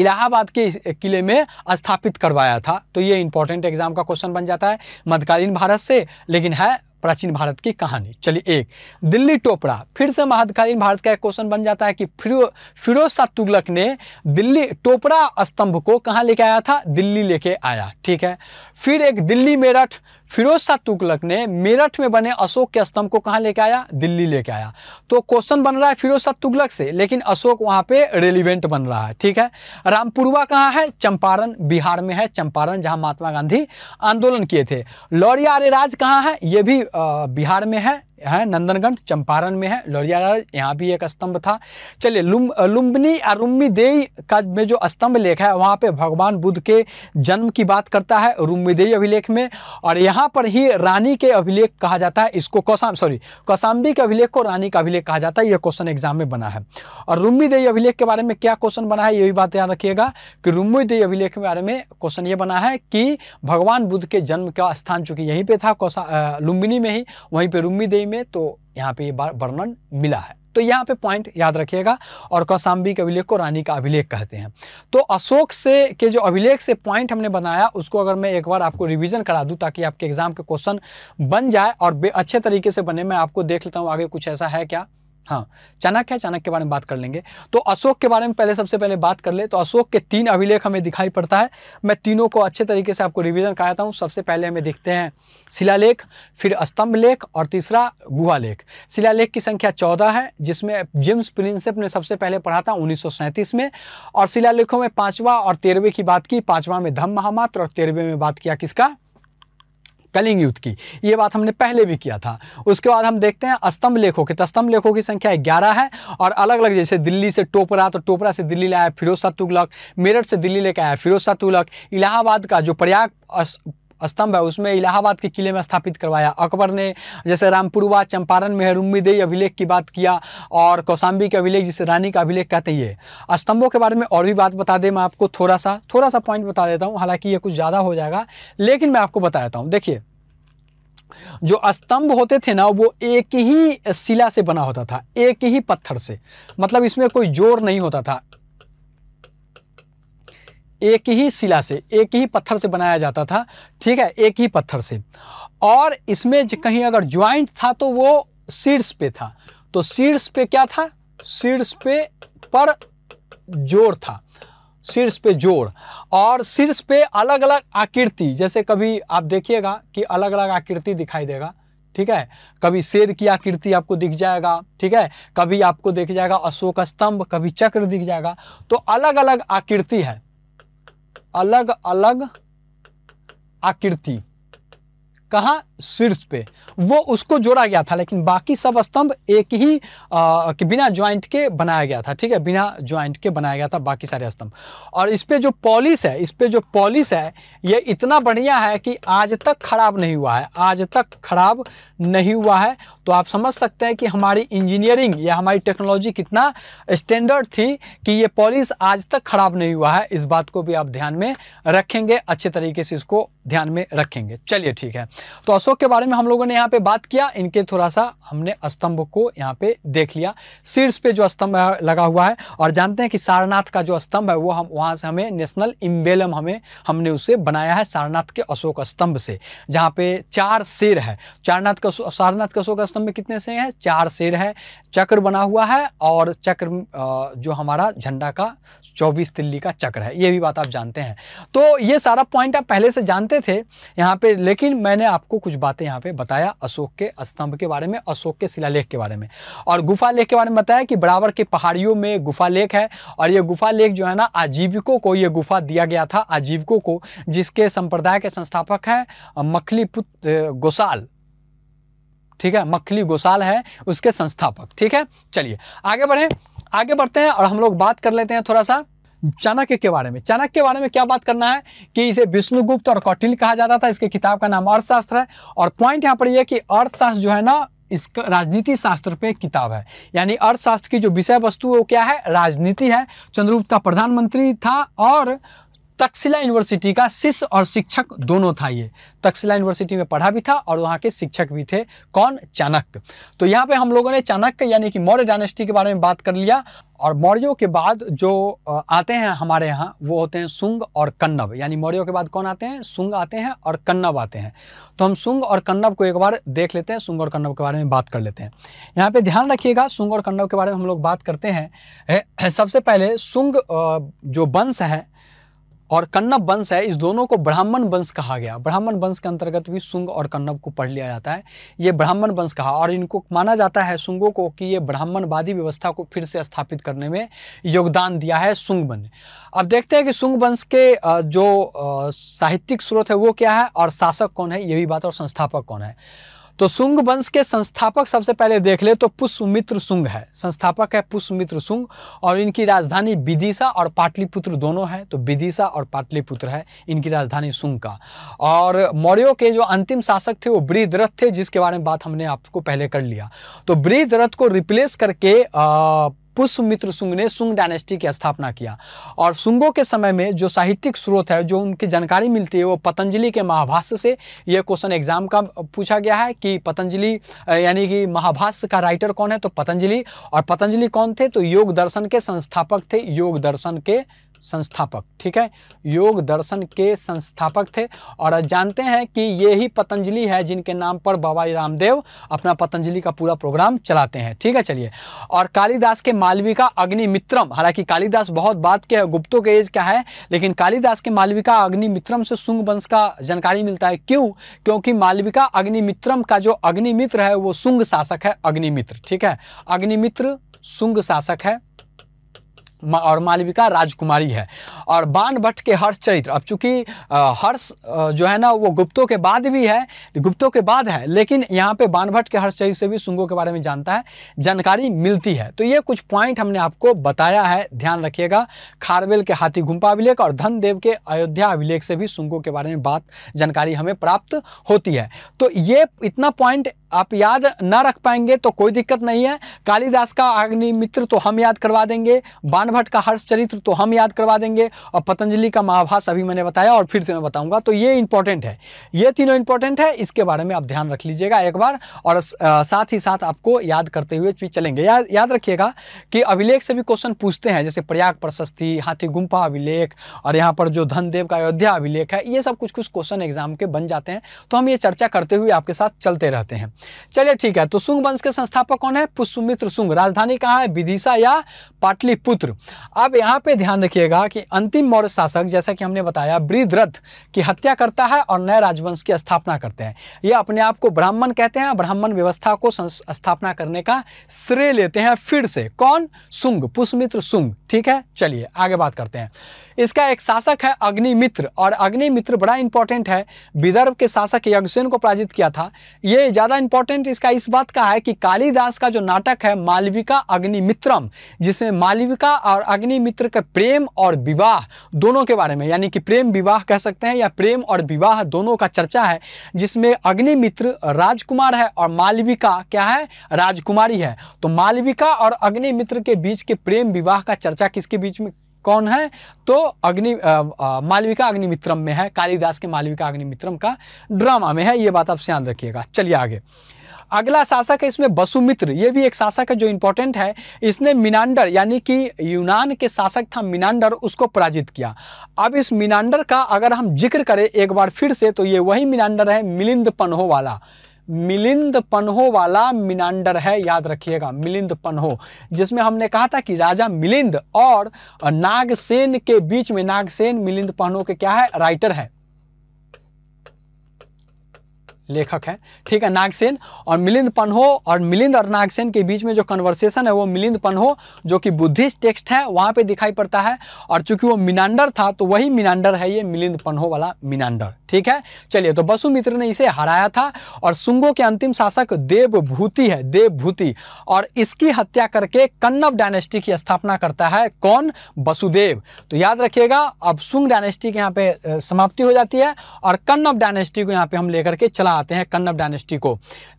इलाहाबाद के किले में स्थापित करवाया था तो ये इंपॉर्टेंट एग्जाम का क्वेश्चन बन जाता है मध्यकालीन भारत से लेकिन है प्राचीन भारत की कहानी चलिए एक दिल्ली टोपरा फिर से महाकालीन भारत का एक क्वेश्चन बन जाता है कि फिरो फिरोज शाह तुगलक ने दिल्ली टोपरा स्तंभ को कहाँ लेके आया था दिल्ली लेके आया ठीक है फिर एक दिल्ली मेरठ फिरोज शाह तुगलक ने मेरठ में बने अशोक के स्तंभ को कहाँ लेके आया दिल्ली लेके आया तो क्वेश्चन बन रहा है फिरोज शाह तुगलक से लेकिन अशोक वहाँ पे रेलिवेंट बन रहा है ठीक है रामपुरवा कहाँ है चंपारण बिहार में है चंपारण जहाँ महात्मा गांधी आंदोलन किए थे लौरिया आर्यराज कहाँ है ये भी बिहार में है है नंदनगंज चंपारण में है लोरिया यहाँ भी एक स्तंभ था चलिए लुम लुम्बनी अरुम्बी देई का में जो स्तंभ लेख है वहाँ पे भगवान बुद्ध के जन्म की बात करता है रुम्बी देई अभिलेख में और यहाँ पर ही रानी के अभिलेख कहा जाता है इसको कौसाम सॉरी कौसाम्बी के अभिलेख को रानी का अभिलेख कहा जाता है यह क्वेश्चन एग्जाम में बना है और रुम्बी देई अभिलेख के बारे में क्या क्वेश्चन बना है ये भी बात ध्यान रखिएगा कि रुम्बी देई अभिलेख के बारे में क्वेश्चन ये बना है कि भगवान बुद्ध के जन्म का स्थान चूंकि यहीं पर था लुम्बिनी में ही वहीं पर रुम्बी देई में तो यहाँ पे ये वर्णन मिला है तो यहाँ पे पॉइंट याद रखिएगा और कौशाम्बी के अभिलेख को रानी का अभिलेख कहते हैं तो अशोक से के जो अभिलेख से पॉइंट हमने बनाया उसको अगर मैं एक बार आपको रिवीजन करा दूं ताकि आपके एग्जाम के क्वेश्चन बन जाए और अच्छे तरीके से बने मैं आपको देख लेता हूँ आगे कुछ ऐसा है क्या हाँ चाणक्य चाणक्य के बारे में बात कर लेंगे तो अशोक के बारे में पहले सबसे पहले बात कर ले तो अशोक के तीन अभिलेख हमें दिखाई पड़ता है मैं तीनों को अच्छे तरीके से आपको रिवीजन कराता हूँ सबसे पहले हमें देखते हैं शिलालेख फिर स्तंभ लेख और तीसरा गुहा लेख शिलालेख की संख्या चौदह है जिसमें जेम्स प्रिंसेप ने सबसे पहले पढ़ा था उन्नीस में और शिलालेखों में पांचवा और तेरहवें की बात की पांचवा में धम महामात्र और तेरहवें में बात किया किसका कलिंग युद्ध की ये बात हमने पहले भी किया था उसके बाद हम देखते हैं अस्तम्भ लेखों के तो अस्तम्भ लेखों की संख्या ग्यारह है और अलग अलग जैसे दिल्ली से टोपरा तो टोपरा से दिल्ली लाया फिरोज शाह तुगलक मेरठ से दिल्ली लेकर आया फिरोज शाह तुगलक इलाहाबाद का जो प्रयाग स्तंभ है उसमें इलाहाबाद के किले में स्थापित करवाया अकबर ने जैसे रामपुरवा चंपारण में हरुमिदेई अभिलेख की बात किया और कौशाम्बी के अभिलेख जिसे रानी का अभिलेख कहते हैं स्तंभों के बारे में और भी बात बता दें मैं आपको थोड़ा सा थोड़ा सा पॉइंट बता देता हूँ हालांकि ये कुछ ज़्यादा हो जाएगा लेकिन मैं आपको बता देता हूँ देखिए जो स्तंभ होते थे ना वो एक ही शिला से बना होता था एक ही पत्थर से मतलब इसमें कोई जोर नहीं होता था एक ही शिला से एक ही पत्थर से बनाया जाता था ठीक है एक ही पत्थर से और इसमें कहीं अगर ज्वाइंट था तो वो शीर्ष पे था तो शीर्ष पे क्या था शीर्ष पे पर जोर था शीर्ष पे जोर और शीर्ष पे अलग अलग आकृति जैसे कभी आप देखिएगा कि अलग अलग आकृति दिखाई देगा ठीक है कभी शेर की आकृति आपको दिख जाएगा ठीक है कभी आपको देख जाएगा अशोक स्तंभ कभी चक्र दिख जाएगा तो अलग अलग आकृति है अलग अलग आकृति कहाँ शीर्ष पे वो उसको जोड़ा गया था लेकिन बाकी सब स्तंभ एक ही आ, के बिना ज्वाइंट के बनाया गया था ठीक है बिना ज्वाइंट के बनाया गया था बाकी सारे स्तंभ और इस पर जो पॉलिश है इस पर जो पॉलिश है ये इतना बढ़िया है कि आज तक खराब नहीं हुआ है आज तक खराब नहीं हुआ है तो आप समझ सकते हैं कि हमारी इंजीनियरिंग या हमारी टेक्नोलॉजी कितना स्टैंडर्ड थी कि ये पॉलिश आज तक खराब नहीं हुआ है इस बात को भी आप ध्यान में रखेंगे अच्छे तरीके से इसको ध्यान में रखेंगे चलिए ठीक है तो अशोक अशोक के बारे में हम लोगों ने यहाँ पे बात किया इनके थोड़ा सा हमने स्तंभ को यहाँ पे देख लिया शीर्ष पे जो स्तंभ लगा हुआ है और जानते हैं कि सारनाथ का जो स्तंभ है वो हम वहाँ से हमें नेशनल इम्बेलम हमें हमने उसे बनाया है सारनाथ के अशोक स्तंभ से जहाँ पे चार शेर है चारनाथ का सारनाथ के अशोक स्तंभ में कितने शेर हैं चार शेर है चक्र बना हुआ है और चक्र जो हमारा झंडा का चौबीस तिल्ली का चक्र है ये भी बात आप जानते हैं तो ये सारा पॉइंट आप पहले से जानते थे यहाँ पे लेकिन मैंने आपको कुछ बातें यहाँ पे बताया अशोक के स्तंभ के बारे में अशोक के शिलालेख के बारे में और गुफा लेख के बारे में बताया कि बराबर के पहाड़ियों में गुफा लेख है और ये गुफा लेख जो है ना आजीविकों को ये गुफा दिया गया था आजीविकों को जिसके संप्रदाय के संस्थापक हैं मखली गोसाल ठीक है मखली गोसाल है उसके संस्थापक ठीक है चलिए आगे बढ़े आगे बढ़ते हैं और हम लोग बात कर लेते हैं थोड़ा सा चाणक्य के बारे में चाणक्य के बारे में क्या बात करना है कि इसे विष्णुगुप्त और कौटिल कहा जाता था इसके किताब का नाम अर्थशास्त्र है और पॉइंट यहाँ पर यह कि अर्थशास्त्र जो है ना इसका राजनीति शास्त्र पे किताब है यानी अर्थशास्त्र की जो विषय वस्तु वो क्या है राजनीति है चंद्रगुप्त का प्रधानमंत्री था और तक्षशिला यूनिवर्सिटी का शिष्य और शिक्षक दोनों था ये तक्षशिला यूनिवर्सिटी में पढ़ा भी था और वहाँ के शिक्षक भी थे कौन चाणक्य तो यहाँ पे हम लोगों ने चाणक्य यानी कि मौर्य डायनेस्टी के बारे में बात कर लिया और मौर्यों के बाद जो आते हैं हमारे यहाँ वो होते हैं सुंग और कन्नब यानी मौर्यों के बाद कौन आते हैं सुंग आते हैं और कन्नव आते हैं तो हम सुंग और कन्नव को एक बार देख लेते हैं सुंग और कन्नब के बारे में बात कर लेते हैं यहाँ पे ध्यान रखिएगा सुंग और कन्नब के बारे में हम लोग बात करते हैं सबसे पहले सुंग जो वंश है और कन्नब वंश है इस दोनों को ब्राह्मण वंश कहा गया ब्राह्मण वंश के अंतर्गत भी सुंग और कन्नब को पढ़ लिया जाता है ये ब्राह्मण वंश कहा और इनको माना जाता है सुंगों को कि ये ब्राह्मणवादी व्यवस्था को फिर से स्थापित करने में योगदान दिया है सुंग वंश अब देखते हैं कि सुंग वंश के जो साहित्यिक स्रोत है वो क्या है और शासक कौन है ये भी बात और संस्थापक कौन है तो सुंग वंश के संस्थापक सबसे पहले देख ले तो पुष्पमित्र सुंग है संस्थापक है पुष्पमित्र सुंग और इनकी राजधानी विदिशा और पाटलिपुत्र दोनों है तो विदिशा और पाटलिपुत्र है इनकी राजधानी सुंग का और मौर्यों के जो अंतिम शासक थे वो रथ थे जिसके बारे में बात हमने आपको पहले कर लिया तो रथ को रिप्लेस करके आ, पुष्पमित्र सुंग ने सुंग डायनेस्टी की स्थापना किया और सुंगों के समय में जो साहित्यिक स्रोत है जो उनकी जानकारी मिलती है वो पतंजलि के महाभाष्य से यह क्वेश्चन एग्जाम का पूछा गया है कि पतंजलि यानी कि महाभाष्य का राइटर कौन है तो पतंजलि और पतंजलि कौन थे तो योग दर्शन के संस्थापक थे योग दर्शन के संस्थापक ठीक है योग दर्शन के संस्थापक थे और जानते हैं कि ये ही पतंजलि है जिनके नाम पर बाबा रामदेव अपना पतंजलि का पूरा प्रोग्राम चलाते हैं ठीक है चलिए और कालिदास के मालविका अग्निमित्रम हालांकि कालिदास बहुत बात के है गुप्तों के एज का है लेकिन कालिदास के मालविका अग्निमित्रम से सुंग वंश का जानकारी मिलता है क्यों क्योंकि मालविका अग्निमित्रम का जो अग्निमित्र है वो सुंग शासक है अग्निमित्र ठीक है अग्निमित्र सुंग शासक है और मालविका राजकुमारी है और बाण भट्ट के हर्ष चरित्र अब चूंकि हर्ष जो है ना वो गुप्तों के बाद भी है गुप्तों के बाद है लेकिन यहाँ पे बाण भट्ट के हर्ष चरित्र से भी सुंगों के बारे में जानता है जानकारी मिलती है तो ये कुछ पॉइंट हमने आपको बताया है ध्यान रखिएगा खारवेल के हाथी गुम्पा अभिलेख और धनदेव के अयोध्या अभिलेख से भी सुंगों के बारे में बात जानकारी हमें प्राप्त होती है तो ये इतना पॉइंट आप याद ना रख पाएंगे तो कोई दिक्कत नहीं है कालिदास का अग्नि मित्र तो हम याद करवा देंगे बाणभट्ट का हर्ष चरित्र तो हम याद करवा देंगे और पतंजलि का महाभाष अभी मैंने बताया और फिर से मैं बताऊंगा तो ये इंपॉर्टेंट है ये तीनों इंपॉर्टेंट है इसके बारे में आप ध्यान रख लीजिएगा एक बार और साथ ही साथ आपको याद करते हुए भी चलेंगे या, याद रखिएगा कि अभिलेख से भी क्वेश्चन पूछते हैं जैसे प्रयाग प्रशस्ति हाथी गुम्फा अभिलेख और यहाँ पर जो धनदेव का अयोध्या अभिलेख है ये सब कुछ कुछ क्वेश्चन एग्जाम के बन जाते हैं तो हम ये चर्चा करते हुए आपके साथ चलते रहते हैं चलिए ठीक है तो शुंग वंश के संस्थापक कौन है पुष्पमित्र शुंग राजधानी कहाँ है विदिशा या पाटलिपुत्र अब यहाँ पे ध्यान रखिएगा कि अंतिम मौर्य शासक जैसा कि हमने बताया वृद्धरथ की हत्या करता है और नए राजवंश की स्थापना करते हैं ये अपने आप को ब्राह्मण कहते हैं ब्राह्मण व्यवस्था को स्थापना करने का श्रेय लेते हैं फिर से कौन सुंग पुष्पमित्र सुंग ठीक है चलिए आगे बात करते हैं इसका एक शासक है अग्निमित्र और अग्निमित्र बड़ा इंपॉर्टेंट है विदर्भ के शासक यज्ञसेन को पराजित किया था ये ज़्यादा इंपॉर्टेंट इसका इस बात का है कि कालिदास का जो नाटक है मालविका अग्निमित्रम जिसमें मालविका और अग्निमित्र के प्रेम और विवाह दोनों के बारे में यानी कि प्रेम विवाह कह सकते हैं या प्रेम और विवाह दोनों का चर्चा है जिसमें अग्निमित्र राजकुमार है और मालविका क्या है राजकुमारी है तो मालविका और अग्निमित्र के बीच के प्रेम विवाह का चर्चा किसके बीच में कौन है तो अग्नि मालविका अग्निमित्रम में है कालिदास के मालविका अग्निमित्रम का ड्रामा में है ये बात आप ध्यान रखिएगा चलिए आगे अगला शासक है इसमें बसुमित्र ये भी एक शासक है जो इंपॉर्टेंट है इसने मिनांडर यानी कि यूनान के शासक था मिनांडर उसको पराजित किया अब इस मिनांडर का अगर हम जिक्र करें एक बार फिर से तो ये वही मिनांडर है मिलिंद पनहो वाला मिलिंद पन्हो वाला मिनांडर है याद रखिएगा मिलिंद पन्हो जिसमें हमने कहा था कि राजा मिलिंद और नागसेन के बीच में नागसेन मिलिंद पन्हो के क्या है राइटर है लेखक हैं ठीक है नागसेन और मिलिंद पन्हो और मिलिंद और नागसेन के बीच में जो कन्वर्सेशन है वो मिलिंद पन्हो जो कि बुद्धिस्ट टेक्स्ट है वहाँ पे दिखाई पड़ता है और चूंकि वो मिनांडर था तो वही मिनांडर है ये मिलिंद पन्हो वाला मिनांडर ठीक है चलिए तो मित्र ने इसे हराया था और सुंगो के अंतिम शासक देवभूति है देवभूति और इसकी हत्या करके कन्नब डायनेस्टी की स्थापना करता है कौन वसुदेव तो याद रखिएगा अब सुंग डायनेस्टी के यहाँ पे समाप्ति हो जाती है और कन्नब डायनेस्टी को यहाँ पे हम लेकर के चला आते हैं कन्नब डायनेस्टी को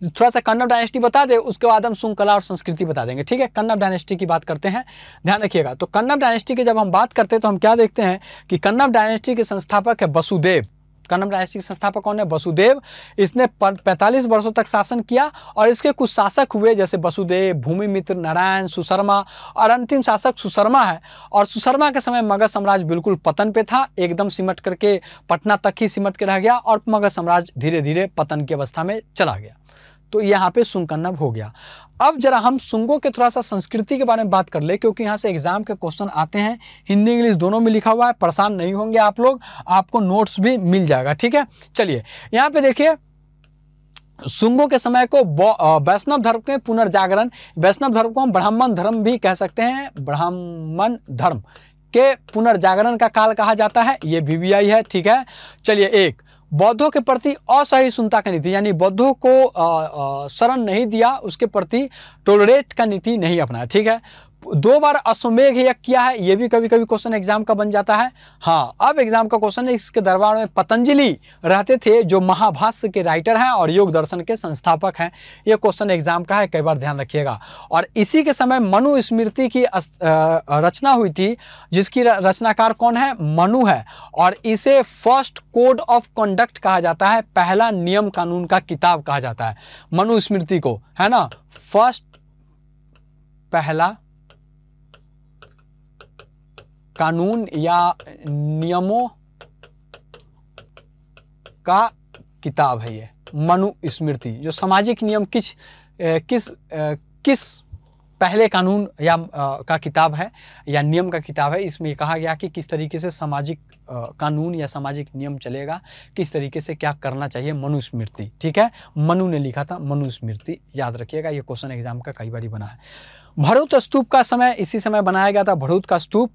थोड़ा सा कन्नव डायनेस्टी बता दे उसके बाद हम सुंकला और संस्कृति बता देंगे ठीक है कन्नव डायनेस्टी की बात करते हैं ध्यान रखिएगा तो कन्नव डायनेस्टी की जब हम बात करते हैं तो हम क्या देखते हैं कि कन्नव डायनेस्टी के संस्थापक है वसुदेव कन्नम डायनेस्टी के संस्थापक कौन है वसुदेव इसने पैंतालीस वर्षों तक शासन किया और इसके कुछ शासक हुए जैसे वसुदेव भूमिमित्र नारायण सुशर्मा और अंतिम शासक सुशर्मा है और सुशर्मा के समय मगध साम्राज्य बिल्कुल पतन पे था एकदम सिमट करके पटना तक ही सिमट के रह गया और मगध साम्राज्य धीरे धीरे पतन की अवस्था में चला गया तो यहाँ पे सुनकन्नब हो गया अब जरा हम सुंगो के थोड़ा सा संस्कृति के बारे में बात कर ले क्योंकि यहाँ से एग्जाम के क्वेश्चन आते हैं हिंदी इंग्लिश दोनों में लिखा हुआ है परेशान नहीं होंगे आप लोग आपको नोट्स भी मिल जाएगा ठीक है चलिए यहाँ पे देखिए सुंगों के समय को वैष्णव धर्म के पुनर्जागरण वैष्णव धर्म को हम ब्राह्मण धर्म भी कह सकते हैं ब्राह्मण धर्म के पुनर्जागरण का काल कहा जाता है ये भी, आई है ठीक है चलिए एक बौद्धों के प्रति असहिष्णुता का नीति यानी बौद्धों को शरण नहीं दिया उसके प्रति टोलरेट का नीति नहीं अपनाया ठीक है दो बार अश्वमेघ यज्ञ किया है यह भी कभी कभी क्वेश्चन एग्जाम का बन जाता है हाँ अब एग्जाम का क्वेश्चन है इसके दरबार में पतंजलि रहते थे जो महाभाष्य के राइटर हैं और योग दर्शन के संस्थापक हैं यह क्वेश्चन एग्जाम का है कई बार ध्यान रखिएगा और इसी के समय मनुस्मृति की रचना हुई थी जिसकी रचनाकार कौन है मनु है और इसे फर्स्ट कोड ऑफ कंडक्ट कहा जाता है पहला नियम कानून का किताब कहा जाता है मनुस्मृति को है ना फर्स्ट पहला कानून या नियमों का किताब है ये मनुस्मृति जो सामाजिक नियम किस किस किस पहले कानून या आ, का किताब है या नियम का किताब है इसमें कहा गया कि किस तरीके से सामाजिक कानून या सामाजिक नियम चलेगा किस तरीके से क्या करना चाहिए मनुस्मृति ठीक है मनु ने लिखा था मनुस्मृति याद रखिएगा ये क्वेश्चन एग्जाम का कई बार बना है भरूत स्तूप का समय इसी समय बनाया गया था भरूत का स्तूप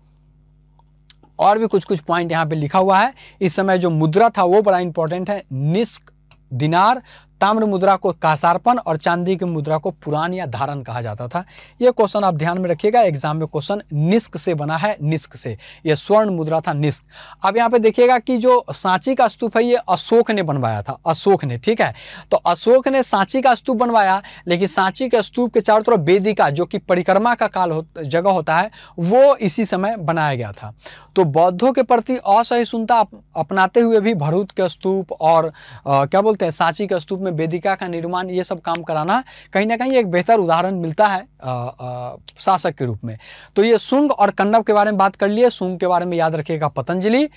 और भी कुछ कुछ पॉइंट यहाँ पे लिखा हुआ है इस समय जो मुद्रा था वो बड़ा इंपॉर्टेंट है निस्क दिनार ताम्र मुद्रा को कासार्पण और चांदी की मुद्रा को पुराण या धारण कहा जाता था यह क्वेश्चन आप ध्यान में रखिएगा एग्जाम में क्वेश्चन निस्क से बना है निस्क से यह स्वर्ण मुद्रा था निस्क अब यहाँ पे देखिएगा कि जो सांची का स्तूप है ये अशोक ने बनवाया था अशोक ने ठीक है तो अशोक ने सांची का स्तूप बनवाया लेकिन सांची के स्तूप के चारों तरफ वेदिका जो कि परिक्रमा का काल हो, जगह होता है वो इसी समय बनाया गया था तो बौद्धों के प्रति असहिष्णुता अपनाते हुए भी भरूत के स्तूप और क्या बोलते हैं सांची के स्तूप में वेदिका का निर्माण ये सब काम कराना कहीं ना कहीं एक बेहतर उदाहरण मिलता है आ, आ, शासक के रूप में तो ये शुंग और कन्नव के बारे में बात कर लिए शुंग के बारे में याद रखिएगा पतंजलि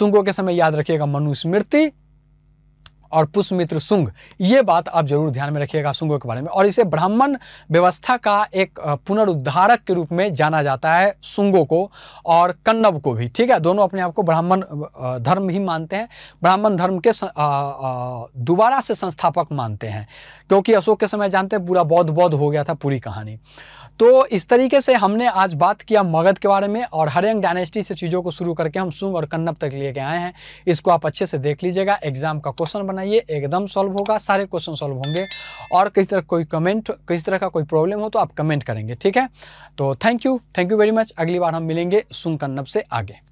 शुंगों के समय याद रखिएगा मनुस्मृति और पुष्पमित्र सुंग ये बात आप जरूर ध्यान में रखिएगा सुंगों के बारे में और इसे ब्राह्मण व्यवस्था का एक पुनरुद्धारक के रूप में जाना जाता है सुंगों को और कन्नब को भी ठीक है दोनों अपने आप को ब्राह्मण धर्म ही मानते हैं ब्राह्मण धर्म के दोबारा से संस्थापक मानते हैं क्योंकि अशोक के समय जानते हैं पूरा बौद्ध बौद्ध हो गया था पूरी कहानी तो इस तरीके से हमने आज बात किया मगध के बारे में और हरियंग डायनेस्टी से चीज़ों को शुरू करके हम सुंग और कन्नब तक लेके आए हैं इसको आप अच्छे से देख लीजिएगा एग्जाम का क्वेश्चन बनाइए एकदम सॉल्व होगा सारे क्वेश्चन सॉल्व होंगे और किसी तरह कोई कमेंट किसी तरह का कोई प्रॉब्लम हो तो आप कमेंट करेंगे ठीक है तो thank you thank you very much अगली बार हम मिलेंगे सुंग कन्नब से आगे